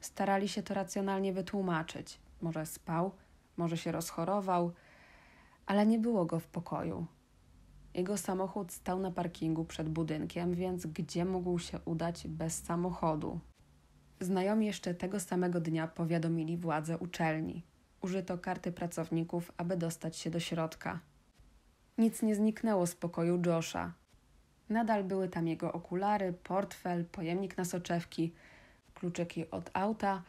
Starali się to racjonalnie wytłumaczyć. Może spał, może się rozchorował, ale nie było go w pokoju. Jego samochód stał na parkingu przed budynkiem, więc gdzie mógł się udać bez samochodu? Znajomi jeszcze tego samego dnia powiadomili władze uczelni. Użyto karty pracowników, aby dostać się do środka. Nic nie zniknęło z pokoju Josha. Nadal były tam jego okulary, portfel, pojemnik na soczewki, kluczyki od auta,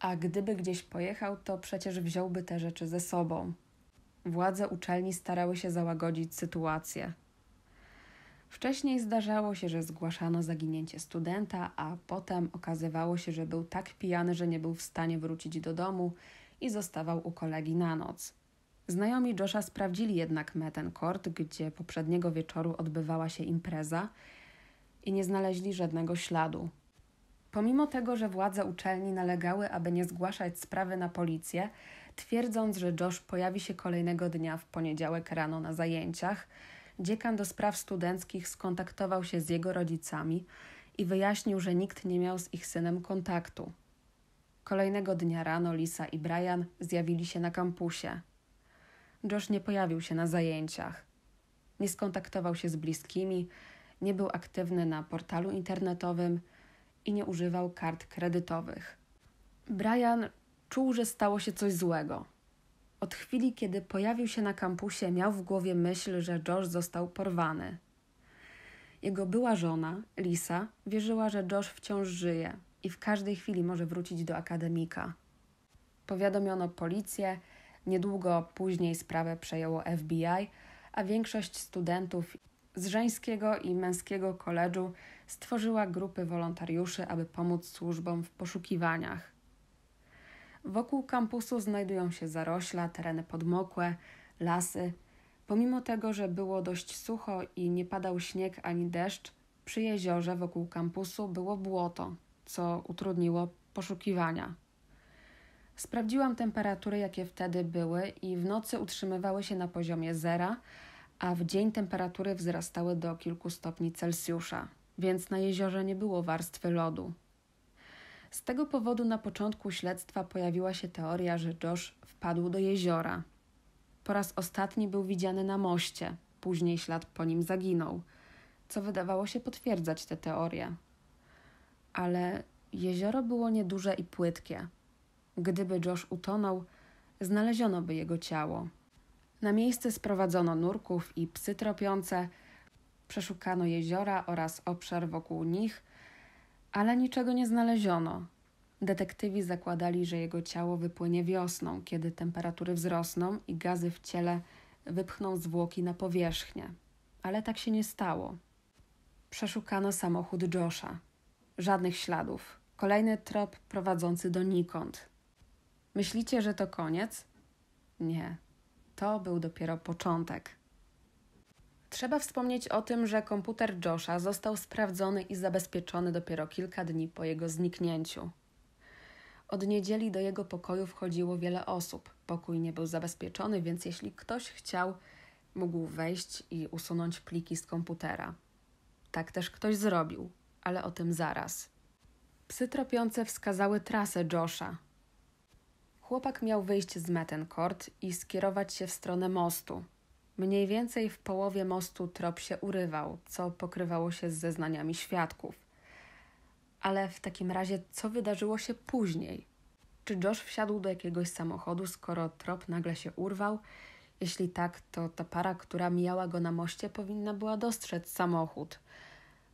a gdyby gdzieś pojechał, to przecież wziąłby te rzeczy ze sobą władze uczelni starały się załagodzić sytuację. Wcześniej zdarzało się, że zgłaszano zaginięcie studenta, a potem okazywało się, że był tak pijany, że nie był w stanie wrócić do domu i zostawał u kolegi na noc. Znajomi Josha sprawdzili jednak Metencourt, gdzie poprzedniego wieczoru odbywała się impreza i nie znaleźli żadnego śladu. Pomimo tego, że władze uczelni nalegały, aby nie zgłaszać sprawy na policję, Twierdząc, że Josh pojawi się kolejnego dnia w poniedziałek rano na zajęciach, dziekan do spraw studenckich skontaktował się z jego rodzicami i wyjaśnił, że nikt nie miał z ich synem kontaktu. Kolejnego dnia rano Lisa i Brian zjawili się na kampusie. Josh nie pojawił się na zajęciach. Nie skontaktował się z bliskimi, nie był aktywny na portalu internetowym i nie używał kart kredytowych. Brian Czuł, że stało się coś złego. Od chwili, kiedy pojawił się na kampusie, miał w głowie myśl, że Josh został porwany. Jego była żona, Lisa, wierzyła, że Josh wciąż żyje i w każdej chwili może wrócić do akademika. Powiadomiono policję, niedługo później sprawę przejęło FBI, a większość studentów z żeńskiego i męskiego koledżu stworzyła grupy wolontariuszy, aby pomóc służbom w poszukiwaniach. Wokół kampusu znajdują się zarośla, tereny podmokłe, lasy. Pomimo tego, że było dość sucho i nie padał śnieg ani deszcz, przy jeziorze wokół kampusu było błoto, co utrudniło poszukiwania. Sprawdziłam temperatury, jakie wtedy były, i w nocy utrzymywały się na poziomie zera, a w dzień temperatury wzrastały do kilku stopni Celsjusza, więc na jeziorze nie było warstwy lodu. Z tego powodu na początku śledztwa pojawiła się teoria, że Josh wpadł do jeziora. Po raz ostatni był widziany na moście, później ślad po nim zaginął, co wydawało się potwierdzać tę teorię. Ale jezioro było nieduże i płytkie. Gdyby Josh utonął, znaleziono by jego ciało. Na miejsce sprowadzono nurków i psy tropiące, przeszukano jeziora oraz obszar wokół nich ale niczego nie znaleziono. Detektywi zakładali, że jego ciało wypłynie wiosną, kiedy temperatury wzrosną i gazy w ciele wypchną zwłoki na powierzchnię. Ale tak się nie stało. Przeszukano samochód Josha. Żadnych śladów. Kolejny trop prowadzący donikąd. Myślicie, że to koniec? Nie. To był dopiero początek. Trzeba wspomnieć o tym, że komputer Josha został sprawdzony i zabezpieczony dopiero kilka dni po jego zniknięciu. Od niedzieli do jego pokoju wchodziło wiele osób. Pokój nie był zabezpieczony, więc jeśli ktoś chciał, mógł wejść i usunąć pliki z komputera. Tak też ktoś zrobił, ale o tym zaraz. Psy tropiące wskazały trasę Josha. Chłopak miał wyjść z Metencourt i skierować się w stronę mostu, Mniej więcej w połowie mostu trop się urywał, co pokrywało się z zeznaniami świadków. Ale w takim razie, co wydarzyło się później? Czy Josh wsiadł do jakiegoś samochodu, skoro trop nagle się urwał? Jeśli tak, to ta para, która mijała go na moście, powinna była dostrzec samochód.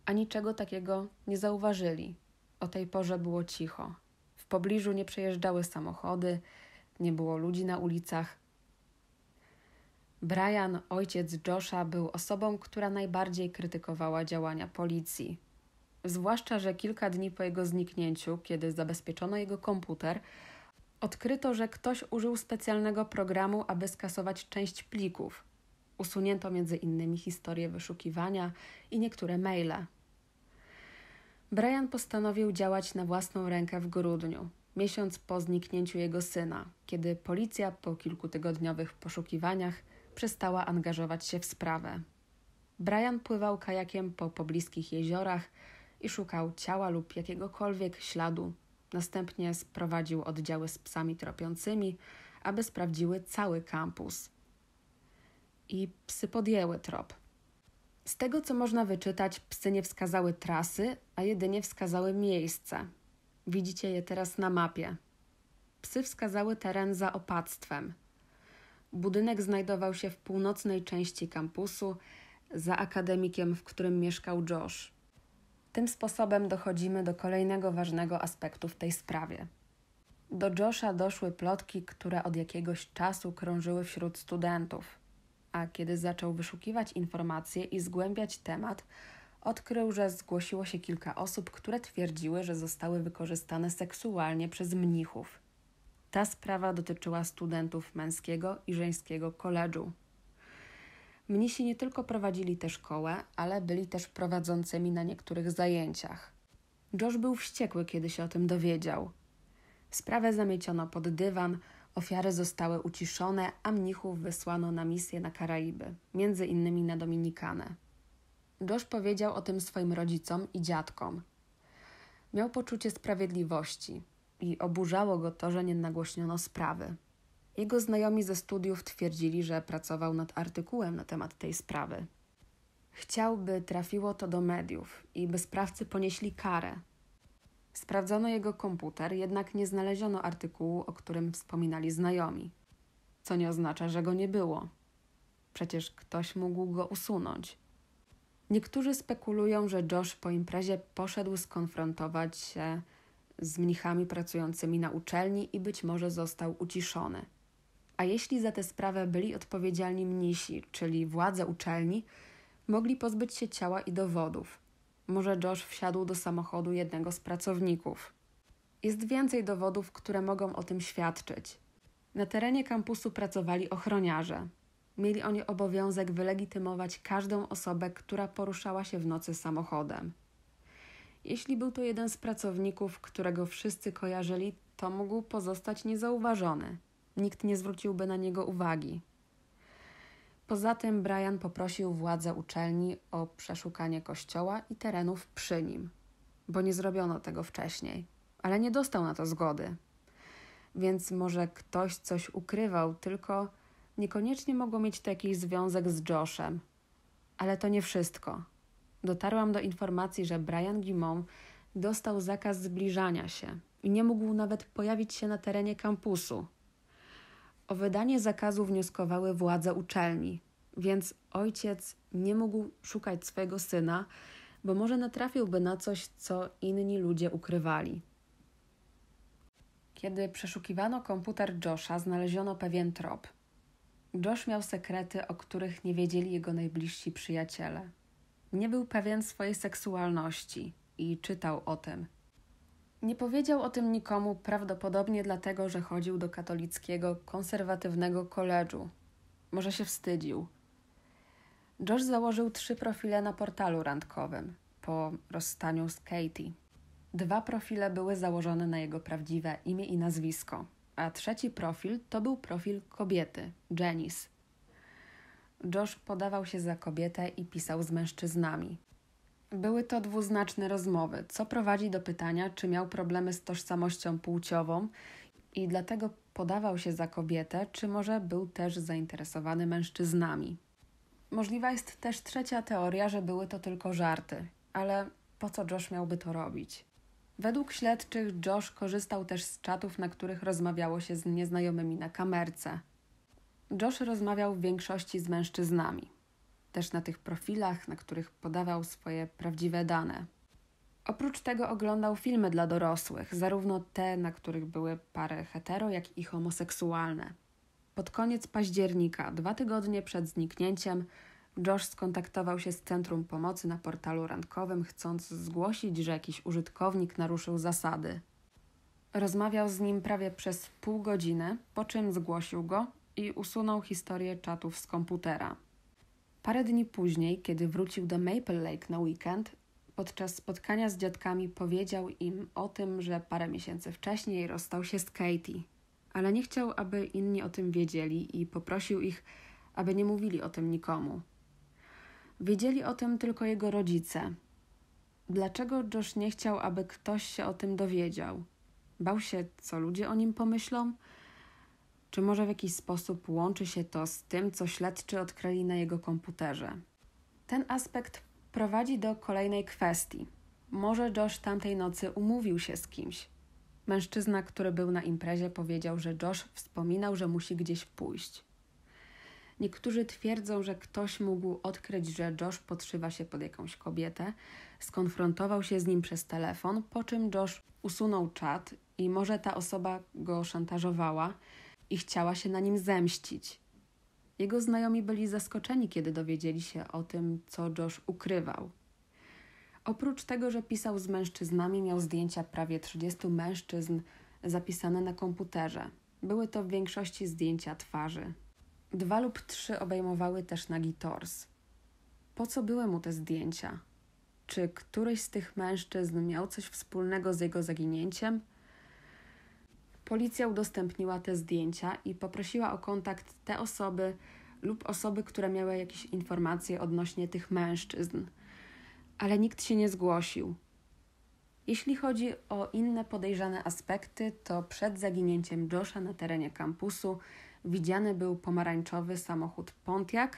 A niczego takiego nie zauważyli. O tej porze było cicho. W pobliżu nie przejeżdżały samochody, nie było ludzi na ulicach. Brian, ojciec Josha, był osobą, która najbardziej krytykowała działania policji. Zwłaszcza, że kilka dni po jego zniknięciu, kiedy zabezpieczono jego komputer, odkryto, że ktoś użył specjalnego programu, aby skasować część plików. Usunięto między innymi historię wyszukiwania i niektóre maile. Brian postanowił działać na własną rękę w grudniu, miesiąc po zniknięciu jego syna, kiedy policja po kilkutygodniowych poszukiwaniach przestała angażować się w sprawę. Brian pływał kajakiem po pobliskich jeziorach i szukał ciała lub jakiegokolwiek śladu. Następnie sprowadził oddziały z psami tropiącymi, aby sprawdziły cały kampus. I psy podjęły trop. Z tego, co można wyczytać, psy nie wskazały trasy, a jedynie wskazały miejsce. Widzicie je teraz na mapie. Psy wskazały teren za opactwem – Budynek znajdował się w północnej części kampusu, za akademikiem, w którym mieszkał Josh. Tym sposobem dochodzimy do kolejnego ważnego aspektu w tej sprawie. Do Josha doszły plotki, które od jakiegoś czasu krążyły wśród studentów, a kiedy zaczął wyszukiwać informacje i zgłębiać temat, odkrył, że zgłosiło się kilka osób, które twierdziły, że zostały wykorzystane seksualnie przez mnichów. Ta sprawa dotyczyła studentów męskiego i żeńskiego koledżu. Mnisi nie tylko prowadzili tę szkołę, ale byli też prowadzącymi na niektórych zajęciach. Josh był wściekły, kiedy się o tym dowiedział. Sprawę zamieciono pod dywan, ofiary zostały uciszone, a mnichów wysłano na misje na Karaiby, między innymi na Dominikanę. Josh powiedział o tym swoim rodzicom i dziadkom. Miał poczucie sprawiedliwości, i oburzało go to, że nie nagłośniono sprawy. Jego znajomi ze studiów twierdzili, że pracował nad artykułem na temat tej sprawy. Chciał, by trafiło to do mediów i by sprawcy ponieśli karę. Sprawdzono jego komputer, jednak nie znaleziono artykułu, o którym wspominali znajomi. Co nie oznacza, że go nie było. Przecież ktoś mógł go usunąć. Niektórzy spekulują, że Josh po imprezie poszedł skonfrontować się z mnichami pracującymi na uczelni i być może został uciszony. A jeśli za tę sprawę byli odpowiedzialni mnisi, czyli władze uczelni, mogli pozbyć się ciała i dowodów. Może Josh wsiadł do samochodu jednego z pracowników. Jest więcej dowodów, które mogą o tym świadczyć. Na terenie kampusu pracowali ochroniarze. Mieli oni obowiązek wylegitymować każdą osobę, która poruszała się w nocy samochodem. Jeśli był to jeden z pracowników, którego wszyscy kojarzyli, to mógł pozostać niezauważony. Nikt nie zwróciłby na niego uwagi. Poza tym Brian poprosił władze uczelni o przeszukanie kościoła i terenów przy nim, bo nie zrobiono tego wcześniej, ale nie dostał na to zgody. Więc może ktoś coś ukrywał, tylko niekoniecznie mogło mieć to jakiś związek z Joshem. Ale to nie wszystko dotarłam do informacji, że Brian Gimon dostał zakaz zbliżania się i nie mógł nawet pojawić się na terenie kampusu. O wydanie zakazu wnioskowały władze uczelni, więc ojciec nie mógł szukać swojego syna, bo może natrafiłby na coś, co inni ludzie ukrywali. Kiedy przeszukiwano komputer Josha, znaleziono pewien trop. Josh miał sekrety, o których nie wiedzieli jego najbliżsi przyjaciele. Nie był pewien swojej seksualności i czytał o tym. Nie powiedział o tym nikomu prawdopodobnie dlatego, że chodził do katolickiego, konserwatywnego koledżu. Może się wstydził. Josh założył trzy profile na portalu randkowym po rozstaniu z Katie. Dwa profile były założone na jego prawdziwe imię i nazwisko, a trzeci profil to był profil kobiety, Janice. Josh podawał się za kobietę i pisał z mężczyznami. Były to dwuznaczne rozmowy, co prowadzi do pytania, czy miał problemy z tożsamością płciową i dlatego podawał się za kobietę, czy może był też zainteresowany mężczyznami. Możliwa jest też trzecia teoria, że były to tylko żarty, ale po co Josh miałby to robić? Według śledczych Josh korzystał też z czatów, na których rozmawiało się z nieznajomymi na kamerce. Josh rozmawiał w większości z mężczyznami, też na tych profilach, na których podawał swoje prawdziwe dane. Oprócz tego oglądał filmy dla dorosłych, zarówno te, na których były pary hetero, jak i homoseksualne. Pod koniec października, dwa tygodnie przed zniknięciem, Josh skontaktował się z Centrum Pomocy na portalu randkowym, chcąc zgłosić, że jakiś użytkownik naruszył zasady. Rozmawiał z nim prawie przez pół godziny, po czym zgłosił go i usunął historię czatów z komputera. Parę dni później, kiedy wrócił do Maple Lake na weekend, podczas spotkania z dziadkami powiedział im o tym, że parę miesięcy wcześniej rozstał się z Katie, ale nie chciał, aby inni o tym wiedzieli i poprosił ich, aby nie mówili o tym nikomu. Wiedzieli o tym tylko jego rodzice. Dlaczego Josh nie chciał, aby ktoś się o tym dowiedział? Bał się, co ludzie o nim pomyślą? Czy może w jakiś sposób łączy się to z tym, co śledczy odkryli na jego komputerze? Ten aspekt prowadzi do kolejnej kwestii. Może Josh tamtej nocy umówił się z kimś. Mężczyzna, który był na imprezie, powiedział, że Josh wspominał, że musi gdzieś pójść. Niektórzy twierdzą, że ktoś mógł odkryć, że Josh podszywa się pod jakąś kobietę, skonfrontował się z nim przez telefon, po czym Josh usunął czat i może ta osoba go szantażowała, i chciała się na nim zemścić. Jego znajomi byli zaskoczeni, kiedy dowiedzieli się o tym, co Josh ukrywał. Oprócz tego, że pisał z mężczyznami, miał zdjęcia prawie 30 mężczyzn zapisane na komputerze. Były to w większości zdjęcia twarzy. Dwa lub trzy obejmowały też nagi tors. Po co były mu te zdjęcia? Czy któryś z tych mężczyzn miał coś wspólnego z jego zaginięciem? Policja udostępniła te zdjęcia i poprosiła o kontakt te osoby lub osoby, które miały jakieś informacje odnośnie tych mężczyzn, ale nikt się nie zgłosił. Jeśli chodzi o inne podejrzane aspekty, to przed zaginięciem Josha na terenie kampusu widziany był pomarańczowy samochód Pontiac.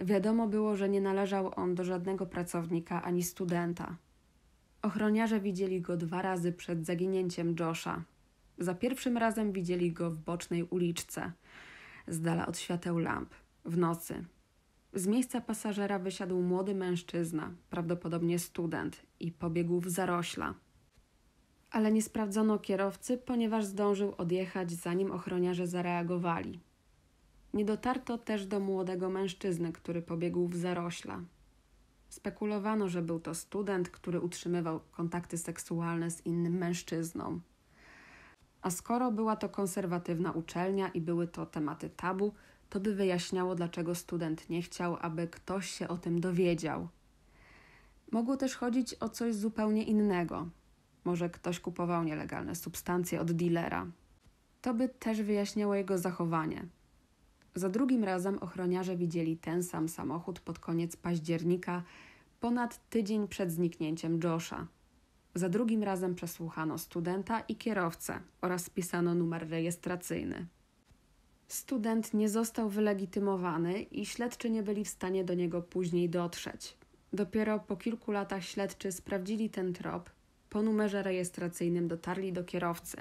Wiadomo było, że nie należał on do żadnego pracownika ani studenta. Ochroniarze widzieli go dwa razy przed zaginięciem Josha. Za pierwszym razem widzieli go w bocznej uliczce, z dala od świateł lamp, w nocy. Z miejsca pasażera wysiadł młody mężczyzna, prawdopodobnie student, i pobiegł w zarośla. Ale nie sprawdzono kierowcy, ponieważ zdążył odjechać, zanim ochroniarze zareagowali. Nie dotarto też do młodego mężczyzny, który pobiegł w zarośla. Spekulowano, że był to student, który utrzymywał kontakty seksualne z innym mężczyzną. A skoro była to konserwatywna uczelnia i były to tematy tabu, to by wyjaśniało, dlaczego student nie chciał, aby ktoś się o tym dowiedział. Mogło też chodzić o coś zupełnie innego. Może ktoś kupował nielegalne substancje od dealera. To by też wyjaśniało jego zachowanie. Za drugim razem ochroniarze widzieli ten sam samochód pod koniec października, ponad tydzień przed zniknięciem Josha. Za drugim razem przesłuchano studenta i kierowcę oraz spisano numer rejestracyjny. Student nie został wylegitymowany i śledczy nie byli w stanie do niego później dotrzeć. Dopiero po kilku latach śledczy sprawdzili ten trop, po numerze rejestracyjnym dotarli do kierowcy.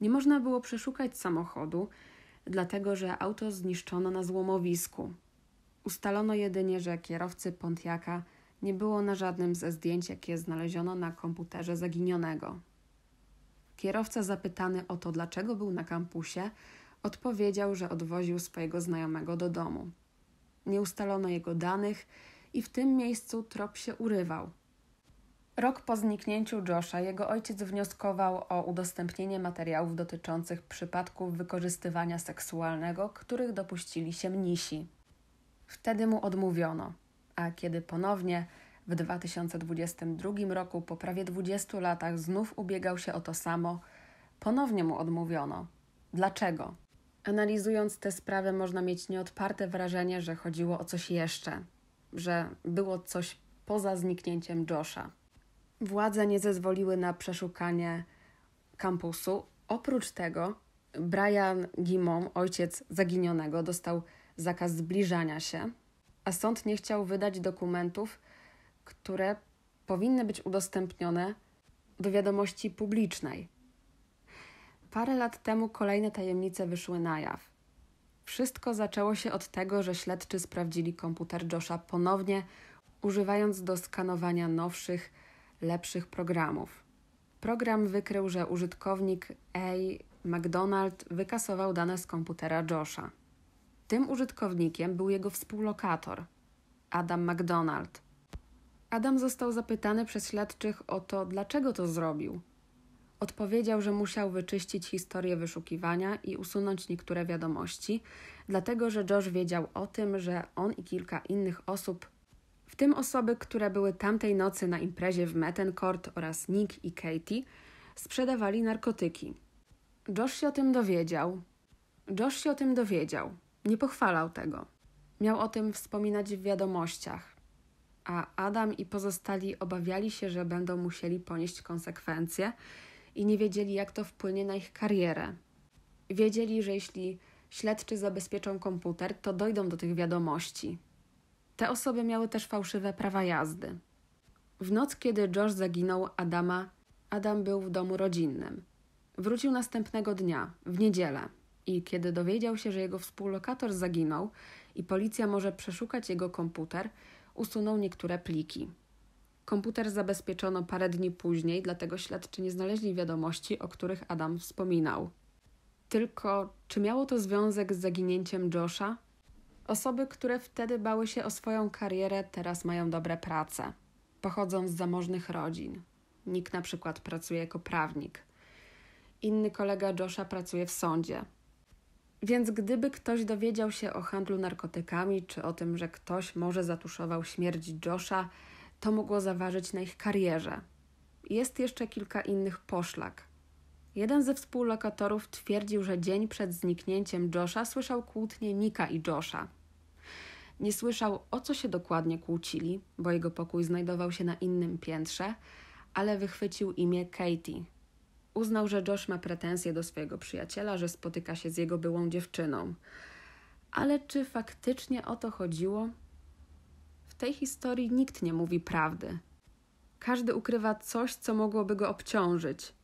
Nie można było przeszukać samochodu, dlatego że auto zniszczono na złomowisku. Ustalono jedynie, że kierowcy Pontiaka nie było na żadnym ze zdjęć, jakie znaleziono na komputerze zaginionego. Kierowca zapytany o to, dlaczego był na kampusie, odpowiedział, że odwoził swojego znajomego do domu. Nie ustalono jego danych i w tym miejscu trop się urywał. Rok po zniknięciu Josha jego ojciec wnioskował o udostępnienie materiałów dotyczących przypadków wykorzystywania seksualnego, których dopuścili się mnisi. Wtedy mu odmówiono a kiedy ponownie w 2022 roku, po prawie 20 latach, znów ubiegał się o to samo, ponownie mu odmówiono. Dlaczego? Analizując tę sprawę, można mieć nieodparte wrażenie, że chodziło o coś jeszcze, że było coś poza zniknięciem Josha. Władze nie zezwoliły na przeszukanie kampusu. Oprócz tego, Brian Gimon, ojciec zaginionego, dostał zakaz zbliżania się a sąd nie chciał wydać dokumentów, które powinny być udostępnione do wiadomości publicznej. Parę lat temu kolejne tajemnice wyszły na jaw. Wszystko zaczęło się od tego, że śledczy sprawdzili komputer Josha ponownie, używając do skanowania nowszych, lepszych programów. Program wykrył, że użytkownik A. McDonald wykasował dane z komputera Josha. Tym użytkownikiem był jego współlokator, Adam McDonald. Adam został zapytany przez śledczych o to, dlaczego to zrobił. Odpowiedział, że musiał wyczyścić historię wyszukiwania i usunąć niektóre wiadomości, dlatego że Josh wiedział o tym, że on i kilka innych osób, w tym osoby, które były tamtej nocy na imprezie w Mettencourt oraz Nick i Katie, sprzedawali narkotyki. Josh się o tym dowiedział. Josh się o tym dowiedział nie pochwalał tego. Miał o tym wspominać w wiadomościach, a Adam i pozostali obawiali się, że będą musieli ponieść konsekwencje i nie wiedzieli, jak to wpłynie na ich karierę. Wiedzieli, że jeśli śledczy zabezpieczą komputer, to dojdą do tych wiadomości. Te osoby miały też fałszywe prawa jazdy. W noc, kiedy George zaginął Adama, Adam był w domu rodzinnym. Wrócił następnego dnia, w niedzielę i kiedy dowiedział się, że jego współlokator zaginął i policja może przeszukać jego komputer, usunął niektóre pliki. Komputer zabezpieczono parę dni później, dlatego śledczy nie znaleźli wiadomości, o których Adam wspominał. Tylko czy miało to związek z zaginięciem Josha? Osoby, które wtedy bały się o swoją karierę, teraz mają dobre prace. Pochodzą z zamożnych rodzin. Nick na przykład pracuje jako prawnik. Inny kolega Josha pracuje w sądzie. Więc gdyby ktoś dowiedział się o handlu narkotykami czy o tym, że ktoś może zatuszował śmierć Josha, to mogło zaważyć na ich karierze. Jest jeszcze kilka innych poszlak. Jeden ze współlokatorów twierdził, że dzień przed zniknięciem Josha słyszał kłótnie Nika i Josha. Nie słyszał, o co się dokładnie kłócili, bo jego pokój znajdował się na innym piętrze, ale wychwycił imię Katie, Uznał, że Josh ma pretensje do swojego przyjaciela, że spotyka się z jego byłą dziewczyną. Ale czy faktycznie o to chodziło? W tej historii nikt nie mówi prawdy. Każdy ukrywa coś, co mogłoby go obciążyć.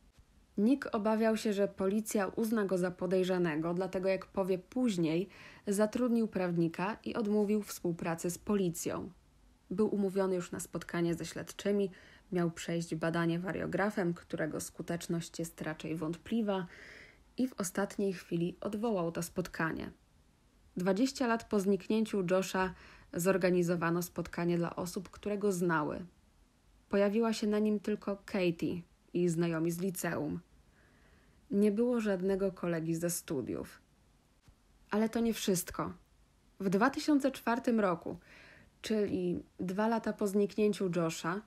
Nick obawiał się, że policja uzna go za podejrzanego, dlatego jak powie później, zatrudnił prawnika i odmówił współpracy z policją. Był umówiony już na spotkanie ze śledczymi, miał przejść badanie wariografem, którego skuteczność jest raczej wątpliwa, i w ostatniej chwili odwołał to spotkanie. 20 lat po zniknięciu Josha zorganizowano spotkanie dla osób, które go znały. Pojawiła się na nim tylko Katie i znajomi z liceum. Nie było żadnego kolegi ze studiów. Ale to nie wszystko. W 2004 roku, czyli dwa lata po zniknięciu Josha,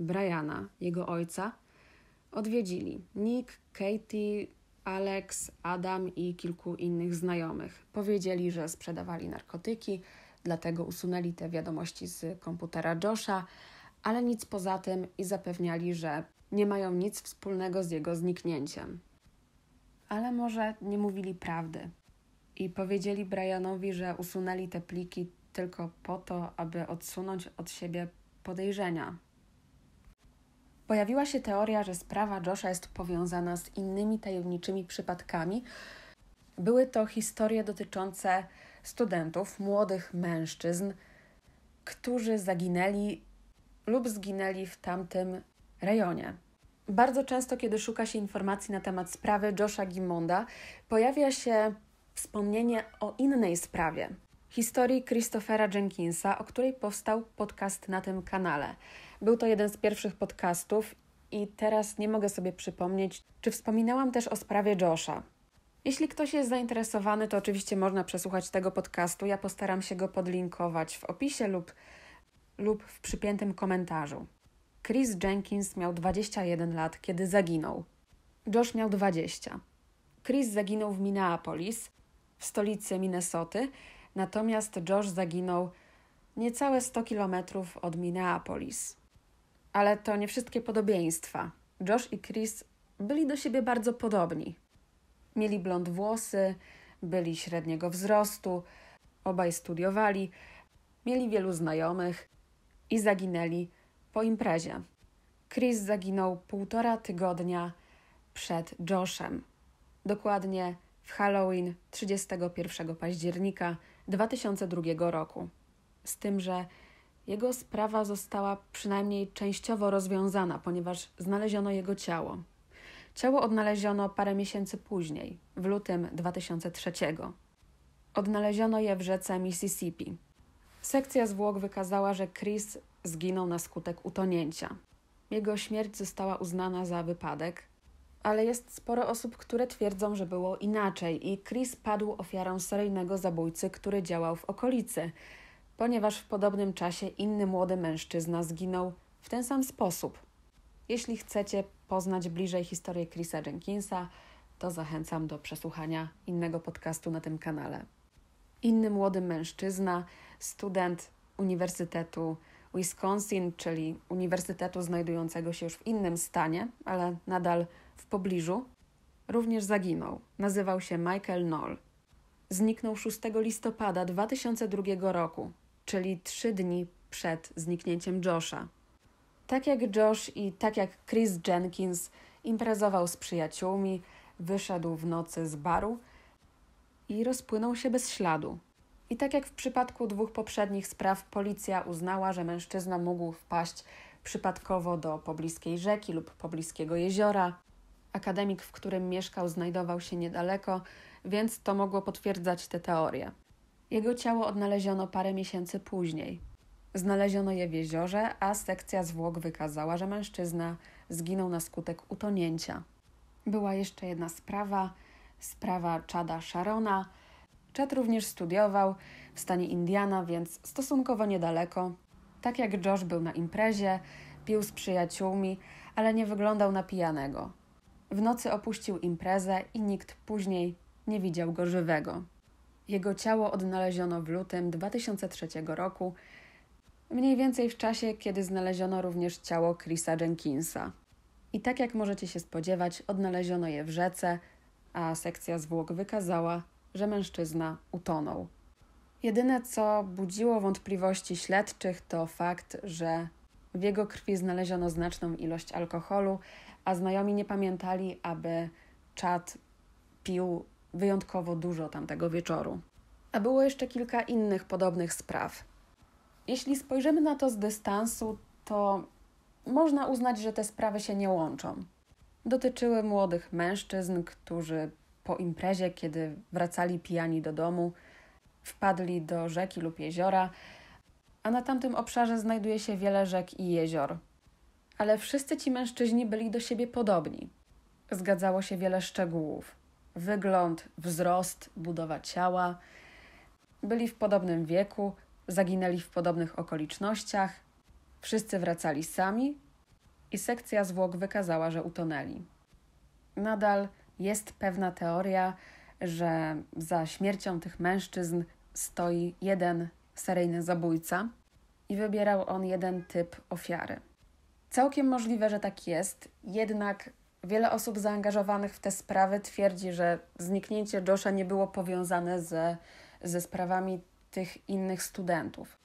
Briana, jego ojca, odwiedzili Nick, Katie, Alex, Adam i kilku innych znajomych. Powiedzieli, że sprzedawali narkotyki, dlatego usunęli te wiadomości z komputera Josha, ale nic poza tym i zapewniali, że nie mają nic wspólnego z jego zniknięciem. Ale może nie mówili prawdy i powiedzieli Brianowi, że usunęli te pliki tylko po to, aby odsunąć od siebie podejrzenia, Pojawiła się teoria, że sprawa Josha jest powiązana z innymi tajemniczymi przypadkami. Były to historie dotyczące studentów, młodych mężczyzn, którzy zaginęli lub zginęli w tamtym rejonie. Bardzo często, kiedy szuka się informacji na temat sprawy Josha Gimonda, pojawia się wspomnienie o innej sprawie historii Christophera Jenkinsa, o której powstał podcast na tym kanale. Był to jeden z pierwszych podcastów i teraz nie mogę sobie przypomnieć, czy wspominałam też o sprawie Josha. Jeśli ktoś jest zainteresowany, to oczywiście można przesłuchać tego podcastu. Ja postaram się go podlinkować w opisie lub, lub w przypiętym komentarzu. Chris Jenkins miał 21 lat, kiedy zaginął. Josh miał 20. Chris zaginął w Minneapolis, w stolicy Minnesoty, natomiast Josh zaginął niecałe 100 kilometrów od Minneapolis ale to nie wszystkie podobieństwa. Josh i Chris byli do siebie bardzo podobni. Mieli blond włosy, byli średniego wzrostu, obaj studiowali, mieli wielu znajomych i zaginęli po imprezie. Chris zaginął półtora tygodnia przed Joshem. Dokładnie w Halloween 31 października 2002 roku. Z tym, że jego sprawa została przynajmniej częściowo rozwiązana, ponieważ znaleziono jego ciało. Ciało odnaleziono parę miesięcy później, w lutym 2003. Odnaleziono je w rzece Mississippi. Sekcja zwłok wykazała, że Chris zginął na skutek utonięcia. Jego śmierć została uznana za wypadek, ale jest sporo osób, które twierdzą, że było inaczej i Chris padł ofiarą seryjnego zabójcy, który działał w okolicy ponieważ w podobnym czasie inny młody mężczyzna zginął w ten sam sposób. Jeśli chcecie poznać bliżej historię Chrisa Jenkinsa, to zachęcam do przesłuchania innego podcastu na tym kanale. Inny młody mężczyzna, student Uniwersytetu Wisconsin, czyli uniwersytetu znajdującego się już w innym stanie, ale nadal w pobliżu, również zaginął. Nazywał się Michael Knoll. Zniknął 6 listopada 2002 roku czyli trzy dni przed zniknięciem Josha. Tak jak Josh i tak jak Chris Jenkins imprezował z przyjaciółmi, wyszedł w nocy z baru i rozpłynął się bez śladu. I tak jak w przypadku dwóch poprzednich spraw, policja uznała, że mężczyzna mógł wpaść przypadkowo do pobliskiej rzeki lub pobliskiego jeziora. Akademik, w którym mieszkał, znajdował się niedaleko, więc to mogło potwierdzać te teorię. Jego ciało odnaleziono parę miesięcy później. Znaleziono je w jeziorze, a sekcja zwłok wykazała, że mężczyzna zginął na skutek utonięcia. Była jeszcze jedna sprawa, sprawa Chada Sharona. Chad również studiował w stanie Indiana, więc stosunkowo niedaleko. Tak jak Josh był na imprezie, pił z przyjaciółmi, ale nie wyglądał na pijanego. W nocy opuścił imprezę i nikt później nie widział go żywego. Jego ciało odnaleziono w lutym 2003 roku, mniej więcej w czasie, kiedy znaleziono również ciało Chrisa Jenkinsa. I tak jak możecie się spodziewać, odnaleziono je w rzece, a sekcja zwłok wykazała, że mężczyzna utonął. Jedyne, co budziło wątpliwości śledczych, to fakt, że w jego krwi znaleziono znaczną ilość alkoholu, a znajomi nie pamiętali, aby czat pił wyjątkowo dużo tamtego wieczoru. A było jeszcze kilka innych podobnych spraw. Jeśli spojrzymy na to z dystansu, to można uznać, że te sprawy się nie łączą. Dotyczyły młodych mężczyzn, którzy po imprezie, kiedy wracali pijani do domu, wpadli do rzeki lub jeziora, a na tamtym obszarze znajduje się wiele rzek i jezior. Ale wszyscy ci mężczyźni byli do siebie podobni. Zgadzało się wiele szczegółów wygląd, wzrost, budowa ciała. Byli w podobnym wieku, zaginęli w podobnych okolicznościach, wszyscy wracali sami i sekcja zwłok wykazała, że utonęli. Nadal jest pewna teoria, że za śmiercią tych mężczyzn stoi jeden seryjny zabójca i wybierał on jeden typ ofiary. Całkiem możliwe, że tak jest, jednak Wiele osób zaangażowanych w te sprawy twierdzi, że zniknięcie Josha nie było powiązane ze, ze sprawami tych innych studentów,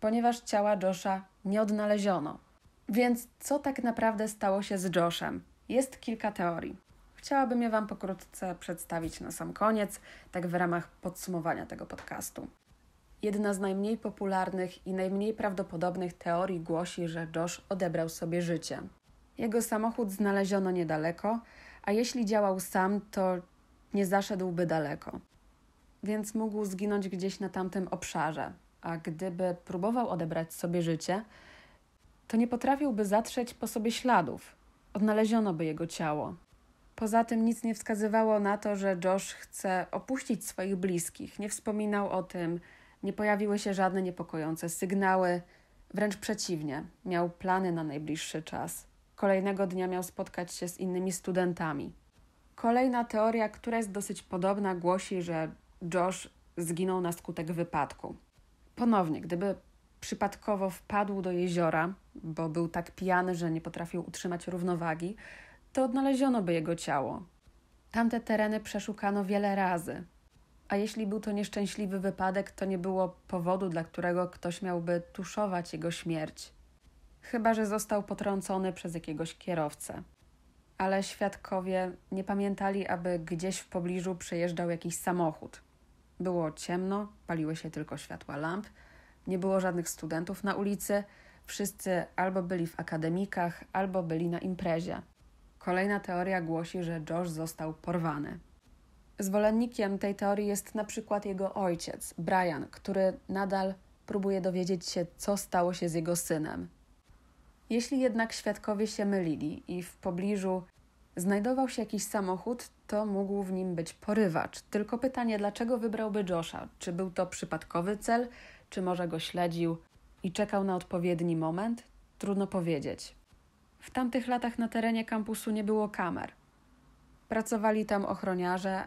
ponieważ ciała Josha nie odnaleziono. Więc co tak naprawdę stało się z Joshem? Jest kilka teorii. Chciałabym je Wam pokrótce przedstawić na sam koniec, tak w ramach podsumowania tego podcastu. Jedna z najmniej popularnych i najmniej prawdopodobnych teorii głosi, że Josh odebrał sobie życie. Jego samochód znaleziono niedaleko, a jeśli działał sam, to nie zaszedłby daleko. Więc mógł zginąć gdzieś na tamtym obszarze, a gdyby próbował odebrać sobie życie, to nie potrafiłby zatrzeć po sobie śladów. Odnaleziono by jego ciało. Poza tym nic nie wskazywało na to, że Josh chce opuścić swoich bliskich. Nie wspominał o tym, nie pojawiły się żadne niepokojące sygnały, wręcz przeciwnie, miał plany na najbliższy czas. Kolejnego dnia miał spotkać się z innymi studentami. Kolejna teoria, która jest dosyć podobna, głosi, że Josh zginął na skutek wypadku. Ponownie, gdyby przypadkowo wpadł do jeziora, bo był tak pijany, że nie potrafił utrzymać równowagi, to odnaleziono by jego ciało. Tamte tereny przeszukano wiele razy. A jeśli był to nieszczęśliwy wypadek, to nie było powodu, dla którego ktoś miałby tuszować jego śmierć chyba że został potrącony przez jakiegoś kierowcę. Ale świadkowie nie pamiętali, aby gdzieś w pobliżu przejeżdżał jakiś samochód. Było ciemno, paliły się tylko światła lamp, nie było żadnych studentów na ulicy, wszyscy albo byli w akademikach, albo byli na imprezie. Kolejna teoria głosi, że Josh został porwany. Zwolennikiem tej teorii jest na przykład jego ojciec, Brian, który nadal próbuje dowiedzieć się, co stało się z jego synem. Jeśli jednak świadkowie się mylili i w pobliżu znajdował się jakiś samochód, to mógł w nim być porywacz. Tylko pytanie, dlaczego wybrałby Josha? Czy był to przypadkowy cel, czy może go śledził i czekał na odpowiedni moment? Trudno powiedzieć. W tamtych latach na terenie kampusu nie było kamer. Pracowali tam ochroniarze,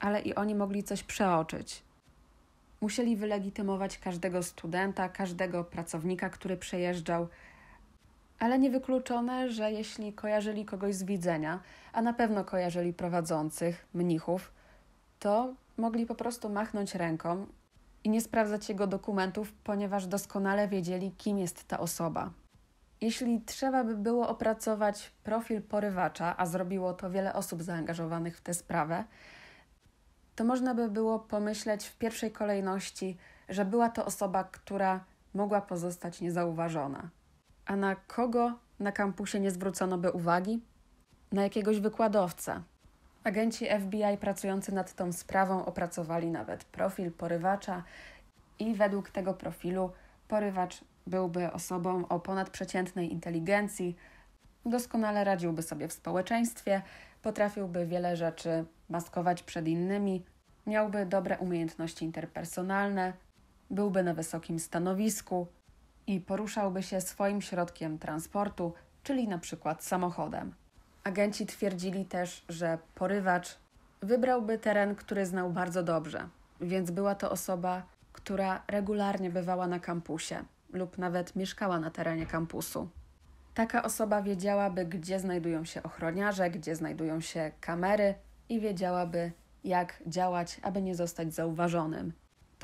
ale i oni mogli coś przeoczyć. Musieli wylegitymować każdego studenta, każdego pracownika, który przejeżdżał, ale niewykluczone, że jeśli kojarzyli kogoś z widzenia, a na pewno kojarzyli prowadzących, mnichów, to mogli po prostu machnąć ręką i nie sprawdzać jego dokumentów, ponieważ doskonale wiedzieli, kim jest ta osoba. Jeśli trzeba by było opracować profil porywacza, a zrobiło to wiele osób zaangażowanych w tę sprawę, to można by było pomyśleć w pierwszej kolejności, że była to osoba, która mogła pozostać niezauważona. A na kogo na kampusie nie zwrócono by uwagi? Na jakiegoś wykładowca. Agenci FBI pracujący nad tą sprawą opracowali nawet profil porywacza i według tego profilu porywacz byłby osobą o ponadprzeciętnej inteligencji, doskonale radziłby sobie w społeczeństwie, potrafiłby wiele rzeczy maskować przed innymi, miałby dobre umiejętności interpersonalne, byłby na wysokim stanowisku, i poruszałby się swoim środkiem transportu, czyli na przykład samochodem. Agenci twierdzili też, że porywacz wybrałby teren, który znał bardzo dobrze, więc była to osoba, która regularnie bywała na kampusie lub nawet mieszkała na terenie kampusu. Taka osoba wiedziałaby, gdzie znajdują się ochroniarze, gdzie znajdują się kamery i wiedziałaby, jak działać, aby nie zostać zauważonym.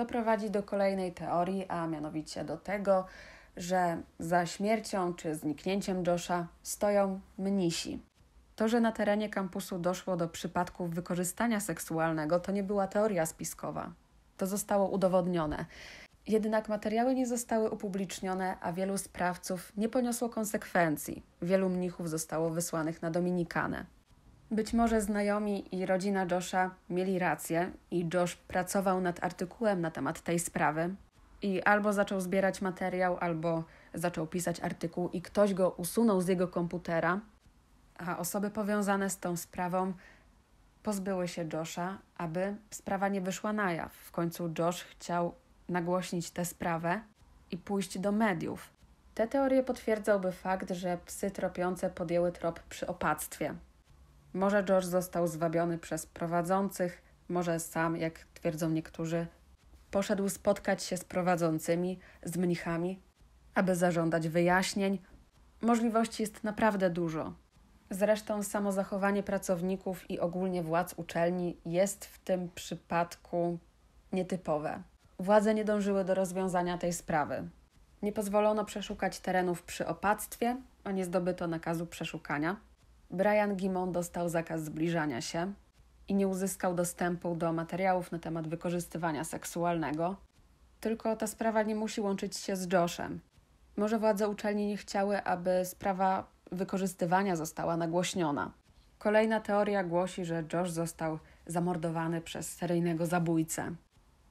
To prowadzi do kolejnej teorii, a mianowicie do tego, że za śmiercią czy zniknięciem Josha stoją mnisi. To, że na terenie kampusu doszło do przypadków wykorzystania seksualnego, to nie była teoria spiskowa. To zostało udowodnione. Jednak materiały nie zostały upublicznione, a wielu sprawców nie poniosło konsekwencji. Wielu mnichów zostało wysłanych na Dominikanę. Być może znajomi i rodzina Josha mieli rację i Josh pracował nad artykułem na temat tej sprawy i albo zaczął zbierać materiał, albo zaczął pisać artykuł i ktoś go usunął z jego komputera, a osoby powiązane z tą sprawą pozbyły się Josha, aby sprawa nie wyszła na jaw. W końcu Josh chciał nagłośnić tę sprawę i pójść do mediów. Te teorie potwierdzałby fakt, że psy tropiące podjęły trop przy opactwie. Może George został zwabiony przez prowadzących, może sam, jak twierdzą niektórzy, poszedł spotkać się z prowadzącymi, z mnichami, aby zażądać wyjaśnień. Możliwości jest naprawdę dużo. Zresztą samo zachowanie pracowników i ogólnie władz uczelni jest w tym przypadku nietypowe. Władze nie dążyły do rozwiązania tej sprawy. Nie pozwolono przeszukać terenów przy opactwie, a nie zdobyto nakazu przeszukania. Brian Gimon dostał zakaz zbliżania się i nie uzyskał dostępu do materiałów na temat wykorzystywania seksualnego. Tylko ta sprawa nie musi łączyć się z Joshem. Może władze uczelni nie chciały, aby sprawa wykorzystywania została nagłośniona. Kolejna teoria głosi, że Josh został zamordowany przez seryjnego zabójcę.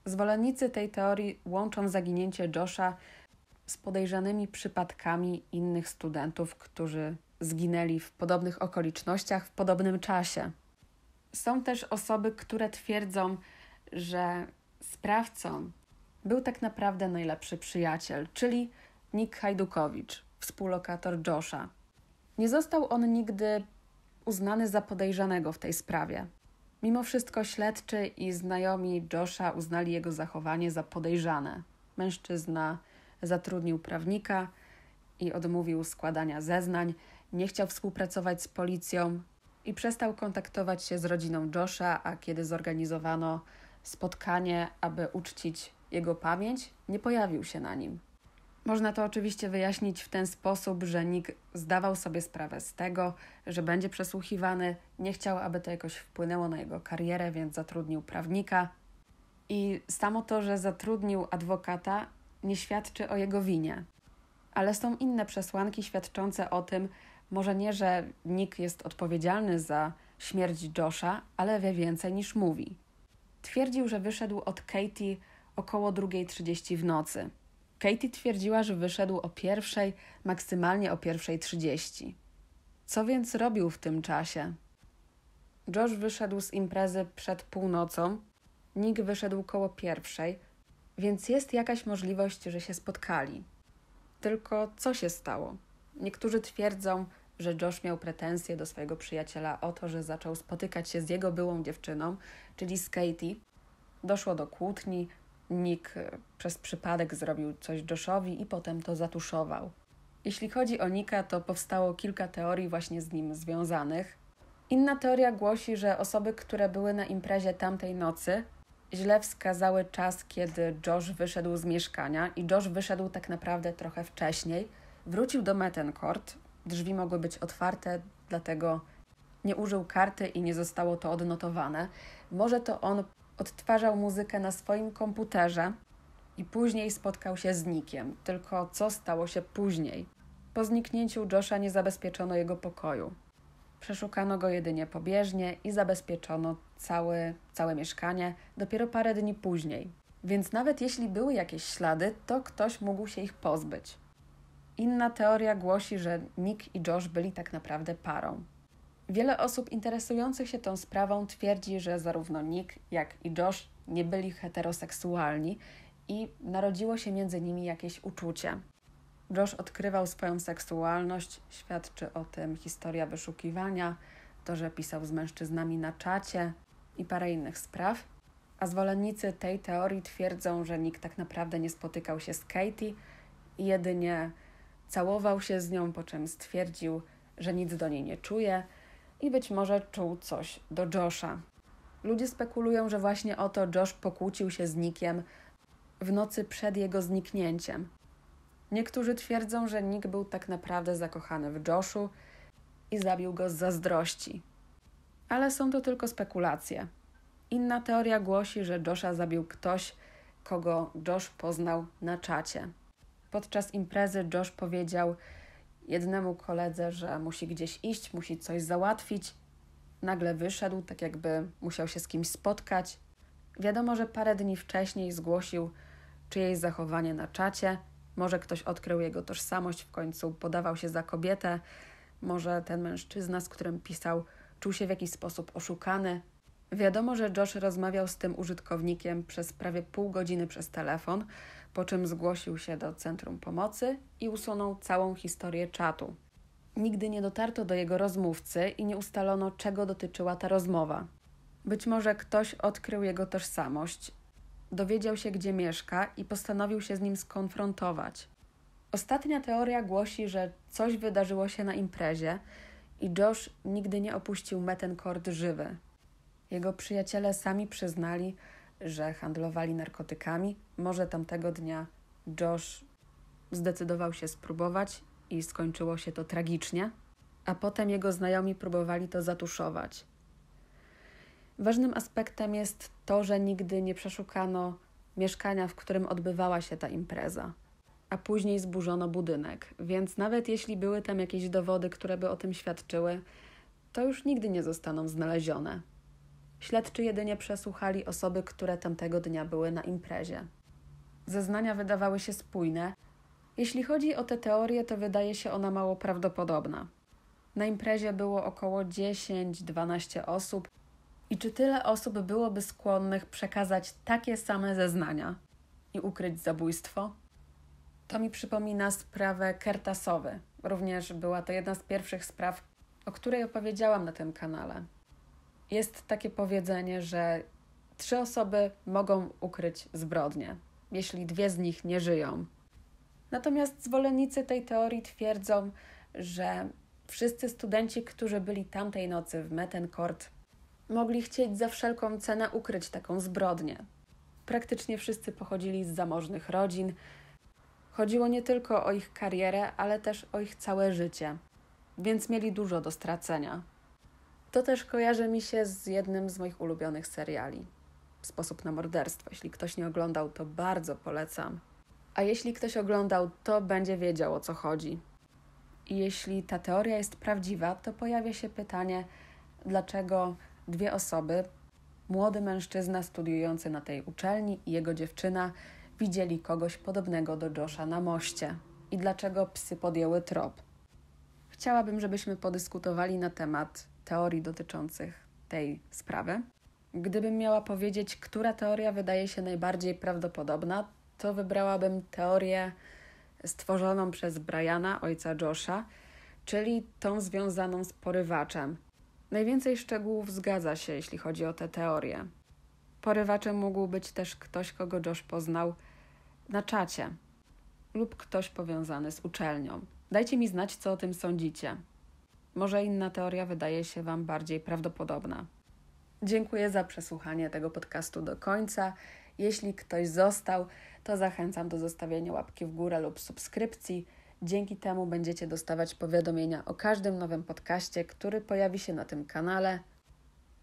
Zwolennicy tej teorii łączą zaginięcie Josha z podejrzanymi przypadkami innych studentów, którzy zginęli w podobnych okolicznościach, w podobnym czasie. Są też osoby, które twierdzą, że sprawcą był tak naprawdę najlepszy przyjaciel, czyli Nick Hajdukowicz, współlokator Josha. Nie został on nigdy uznany za podejrzanego w tej sprawie. Mimo wszystko śledczy i znajomi Josha uznali jego zachowanie za podejrzane. Mężczyzna zatrudnił prawnika i odmówił składania zeznań, nie chciał współpracować z policją i przestał kontaktować się z rodziną Josha, a kiedy zorganizowano spotkanie, aby uczcić jego pamięć, nie pojawił się na nim. Można to oczywiście wyjaśnić w ten sposób, że Nick zdawał sobie sprawę z tego, że będzie przesłuchiwany, nie chciał, aby to jakoś wpłynęło na jego karierę, więc zatrudnił prawnika. I samo to, że zatrudnił adwokata, nie świadczy o jego winie. Ale są inne przesłanki świadczące o tym, może nie, że Nick jest odpowiedzialny za śmierć Josha, ale wie więcej niż mówi. Twierdził, że wyszedł od Katie około 2.30 w nocy. Katie twierdziła, że wyszedł o pierwszej, maksymalnie o pierwszej 30. Co więc robił w tym czasie? Josh wyszedł z imprezy przed północą, Nick wyszedł koło pierwszej, więc jest jakaś możliwość, że się spotkali. Tylko co się stało? Niektórzy twierdzą, że Josh miał pretensje do swojego przyjaciela o to, że zaczął spotykać się z jego byłą dziewczyną, czyli z Katie. Doszło do kłótni, Nick e, przez przypadek zrobił coś Joshowi i potem to zatuszował. Jeśli chodzi o Nika, to powstało kilka teorii właśnie z nim związanych. Inna teoria głosi, że osoby, które były na imprezie tamtej nocy, źle wskazały czas, kiedy Josh wyszedł z mieszkania i Josh wyszedł tak naprawdę trochę wcześniej. Wrócił do Metencourt, Drzwi mogły być otwarte, dlatego nie użył karty i nie zostało to odnotowane. Może to on odtwarzał muzykę na swoim komputerze i później spotkał się z Nikiem. Tylko co stało się później? Po zniknięciu Josha nie zabezpieczono jego pokoju. Przeszukano go jedynie pobieżnie i zabezpieczono cały, całe mieszkanie dopiero parę dni później. Więc nawet jeśli były jakieś ślady, to ktoś mógł się ich pozbyć. Inna teoria głosi, że Nick i Josh byli tak naprawdę parą. Wiele osób interesujących się tą sprawą twierdzi, że zarówno Nick, jak i Josh nie byli heteroseksualni i narodziło się między nimi jakieś uczucie. Josh odkrywał swoją seksualność, świadczy o tym historia wyszukiwania, to, że pisał z mężczyznami na czacie i parę innych spraw. A zwolennicy tej teorii twierdzą, że Nick tak naprawdę nie spotykał się z Katie i jedynie Całował się z nią, po czym stwierdził, że nic do niej nie czuje i być może czuł coś do Josha. Ludzie spekulują, że właśnie oto Josh pokłócił się z Nickiem w nocy przed jego zniknięciem. Niektórzy twierdzą, że Nick był tak naprawdę zakochany w Joshu i zabił go z zazdrości. Ale są to tylko spekulacje. Inna teoria głosi, że Josha zabił ktoś, kogo Josh poznał na czacie. Podczas imprezy Josh powiedział jednemu koledze, że musi gdzieś iść, musi coś załatwić. Nagle wyszedł, tak jakby musiał się z kimś spotkać. Wiadomo, że parę dni wcześniej zgłosił czyjeś zachowanie na czacie. Może ktoś odkrył jego tożsamość, w końcu podawał się za kobietę. Może ten mężczyzna, z którym pisał, czuł się w jakiś sposób oszukany. Wiadomo, że Josh rozmawiał z tym użytkownikiem przez prawie pół godziny przez telefon po czym zgłosił się do centrum pomocy i usunął całą historię czatu. Nigdy nie dotarto do jego rozmówcy i nie ustalono, czego dotyczyła ta rozmowa. Być może ktoś odkrył jego tożsamość, dowiedział się, gdzie mieszka i postanowił się z nim skonfrontować. Ostatnia teoria głosi, że coś wydarzyło się na imprezie i Josh nigdy nie opuścił Metencourt żywy. Jego przyjaciele sami przyznali, że handlowali narkotykami. Może tamtego dnia Josh zdecydował się spróbować i skończyło się to tragicznie, a potem jego znajomi próbowali to zatuszować. Ważnym aspektem jest to, że nigdy nie przeszukano mieszkania, w którym odbywała się ta impreza, a później zburzono budynek, więc nawet jeśli były tam jakieś dowody, które by o tym świadczyły, to już nigdy nie zostaną znalezione. Śledczy jedynie przesłuchali osoby, które tamtego dnia były na imprezie. Zeznania wydawały się spójne. Jeśli chodzi o tę teorię, to wydaje się ona mało prawdopodobna. Na imprezie było około 10-12 osób. I czy tyle osób byłoby skłonnych przekazać takie same zeznania i ukryć zabójstwo? To mi przypomina sprawę Kertasowy. Również była to jedna z pierwszych spraw, o której opowiedziałam na tym kanale. Jest takie powiedzenie, że trzy osoby mogą ukryć zbrodnię, jeśli dwie z nich nie żyją. Natomiast zwolennicy tej teorii twierdzą, że wszyscy studenci, którzy byli tamtej nocy w Mettencourt, mogli chcieć za wszelką cenę ukryć taką zbrodnię. Praktycznie wszyscy pochodzili z zamożnych rodzin. Chodziło nie tylko o ich karierę, ale też o ich całe życie, więc mieli dużo do stracenia. To też kojarzy mi się z jednym z moich ulubionych seriali. Sposób na morderstwo. Jeśli ktoś nie oglądał, to bardzo polecam. A jeśli ktoś oglądał, to będzie wiedział o co chodzi. I jeśli ta teoria jest prawdziwa, to pojawia się pytanie, dlaczego dwie osoby, młody mężczyzna studiujący na tej uczelni i jego dziewczyna, widzieli kogoś podobnego do Josha na moście i dlaczego psy podjęły trop. Chciałabym, żebyśmy podyskutowali na temat teorii dotyczących tej sprawy. Gdybym miała powiedzieć, która teoria wydaje się najbardziej prawdopodobna, to wybrałabym teorię stworzoną przez Briana, ojca Josha, czyli tą związaną z porywaczem. Najwięcej szczegółów zgadza się, jeśli chodzi o tę teorię. Porywaczem mógł być też ktoś, kogo Josh poznał na czacie lub ktoś powiązany z uczelnią. Dajcie mi znać, co o tym sądzicie. Może inna teoria wydaje się Wam bardziej prawdopodobna. Dziękuję za przesłuchanie tego podcastu do końca. Jeśli ktoś został, to zachęcam do zostawienia łapki w górę lub subskrypcji. Dzięki temu będziecie dostawać powiadomienia o każdym nowym podcaście, który pojawi się na tym kanale.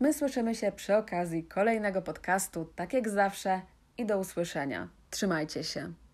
My słyszymy się przy okazji kolejnego podcastu, tak jak zawsze, i do usłyszenia. Trzymajcie się.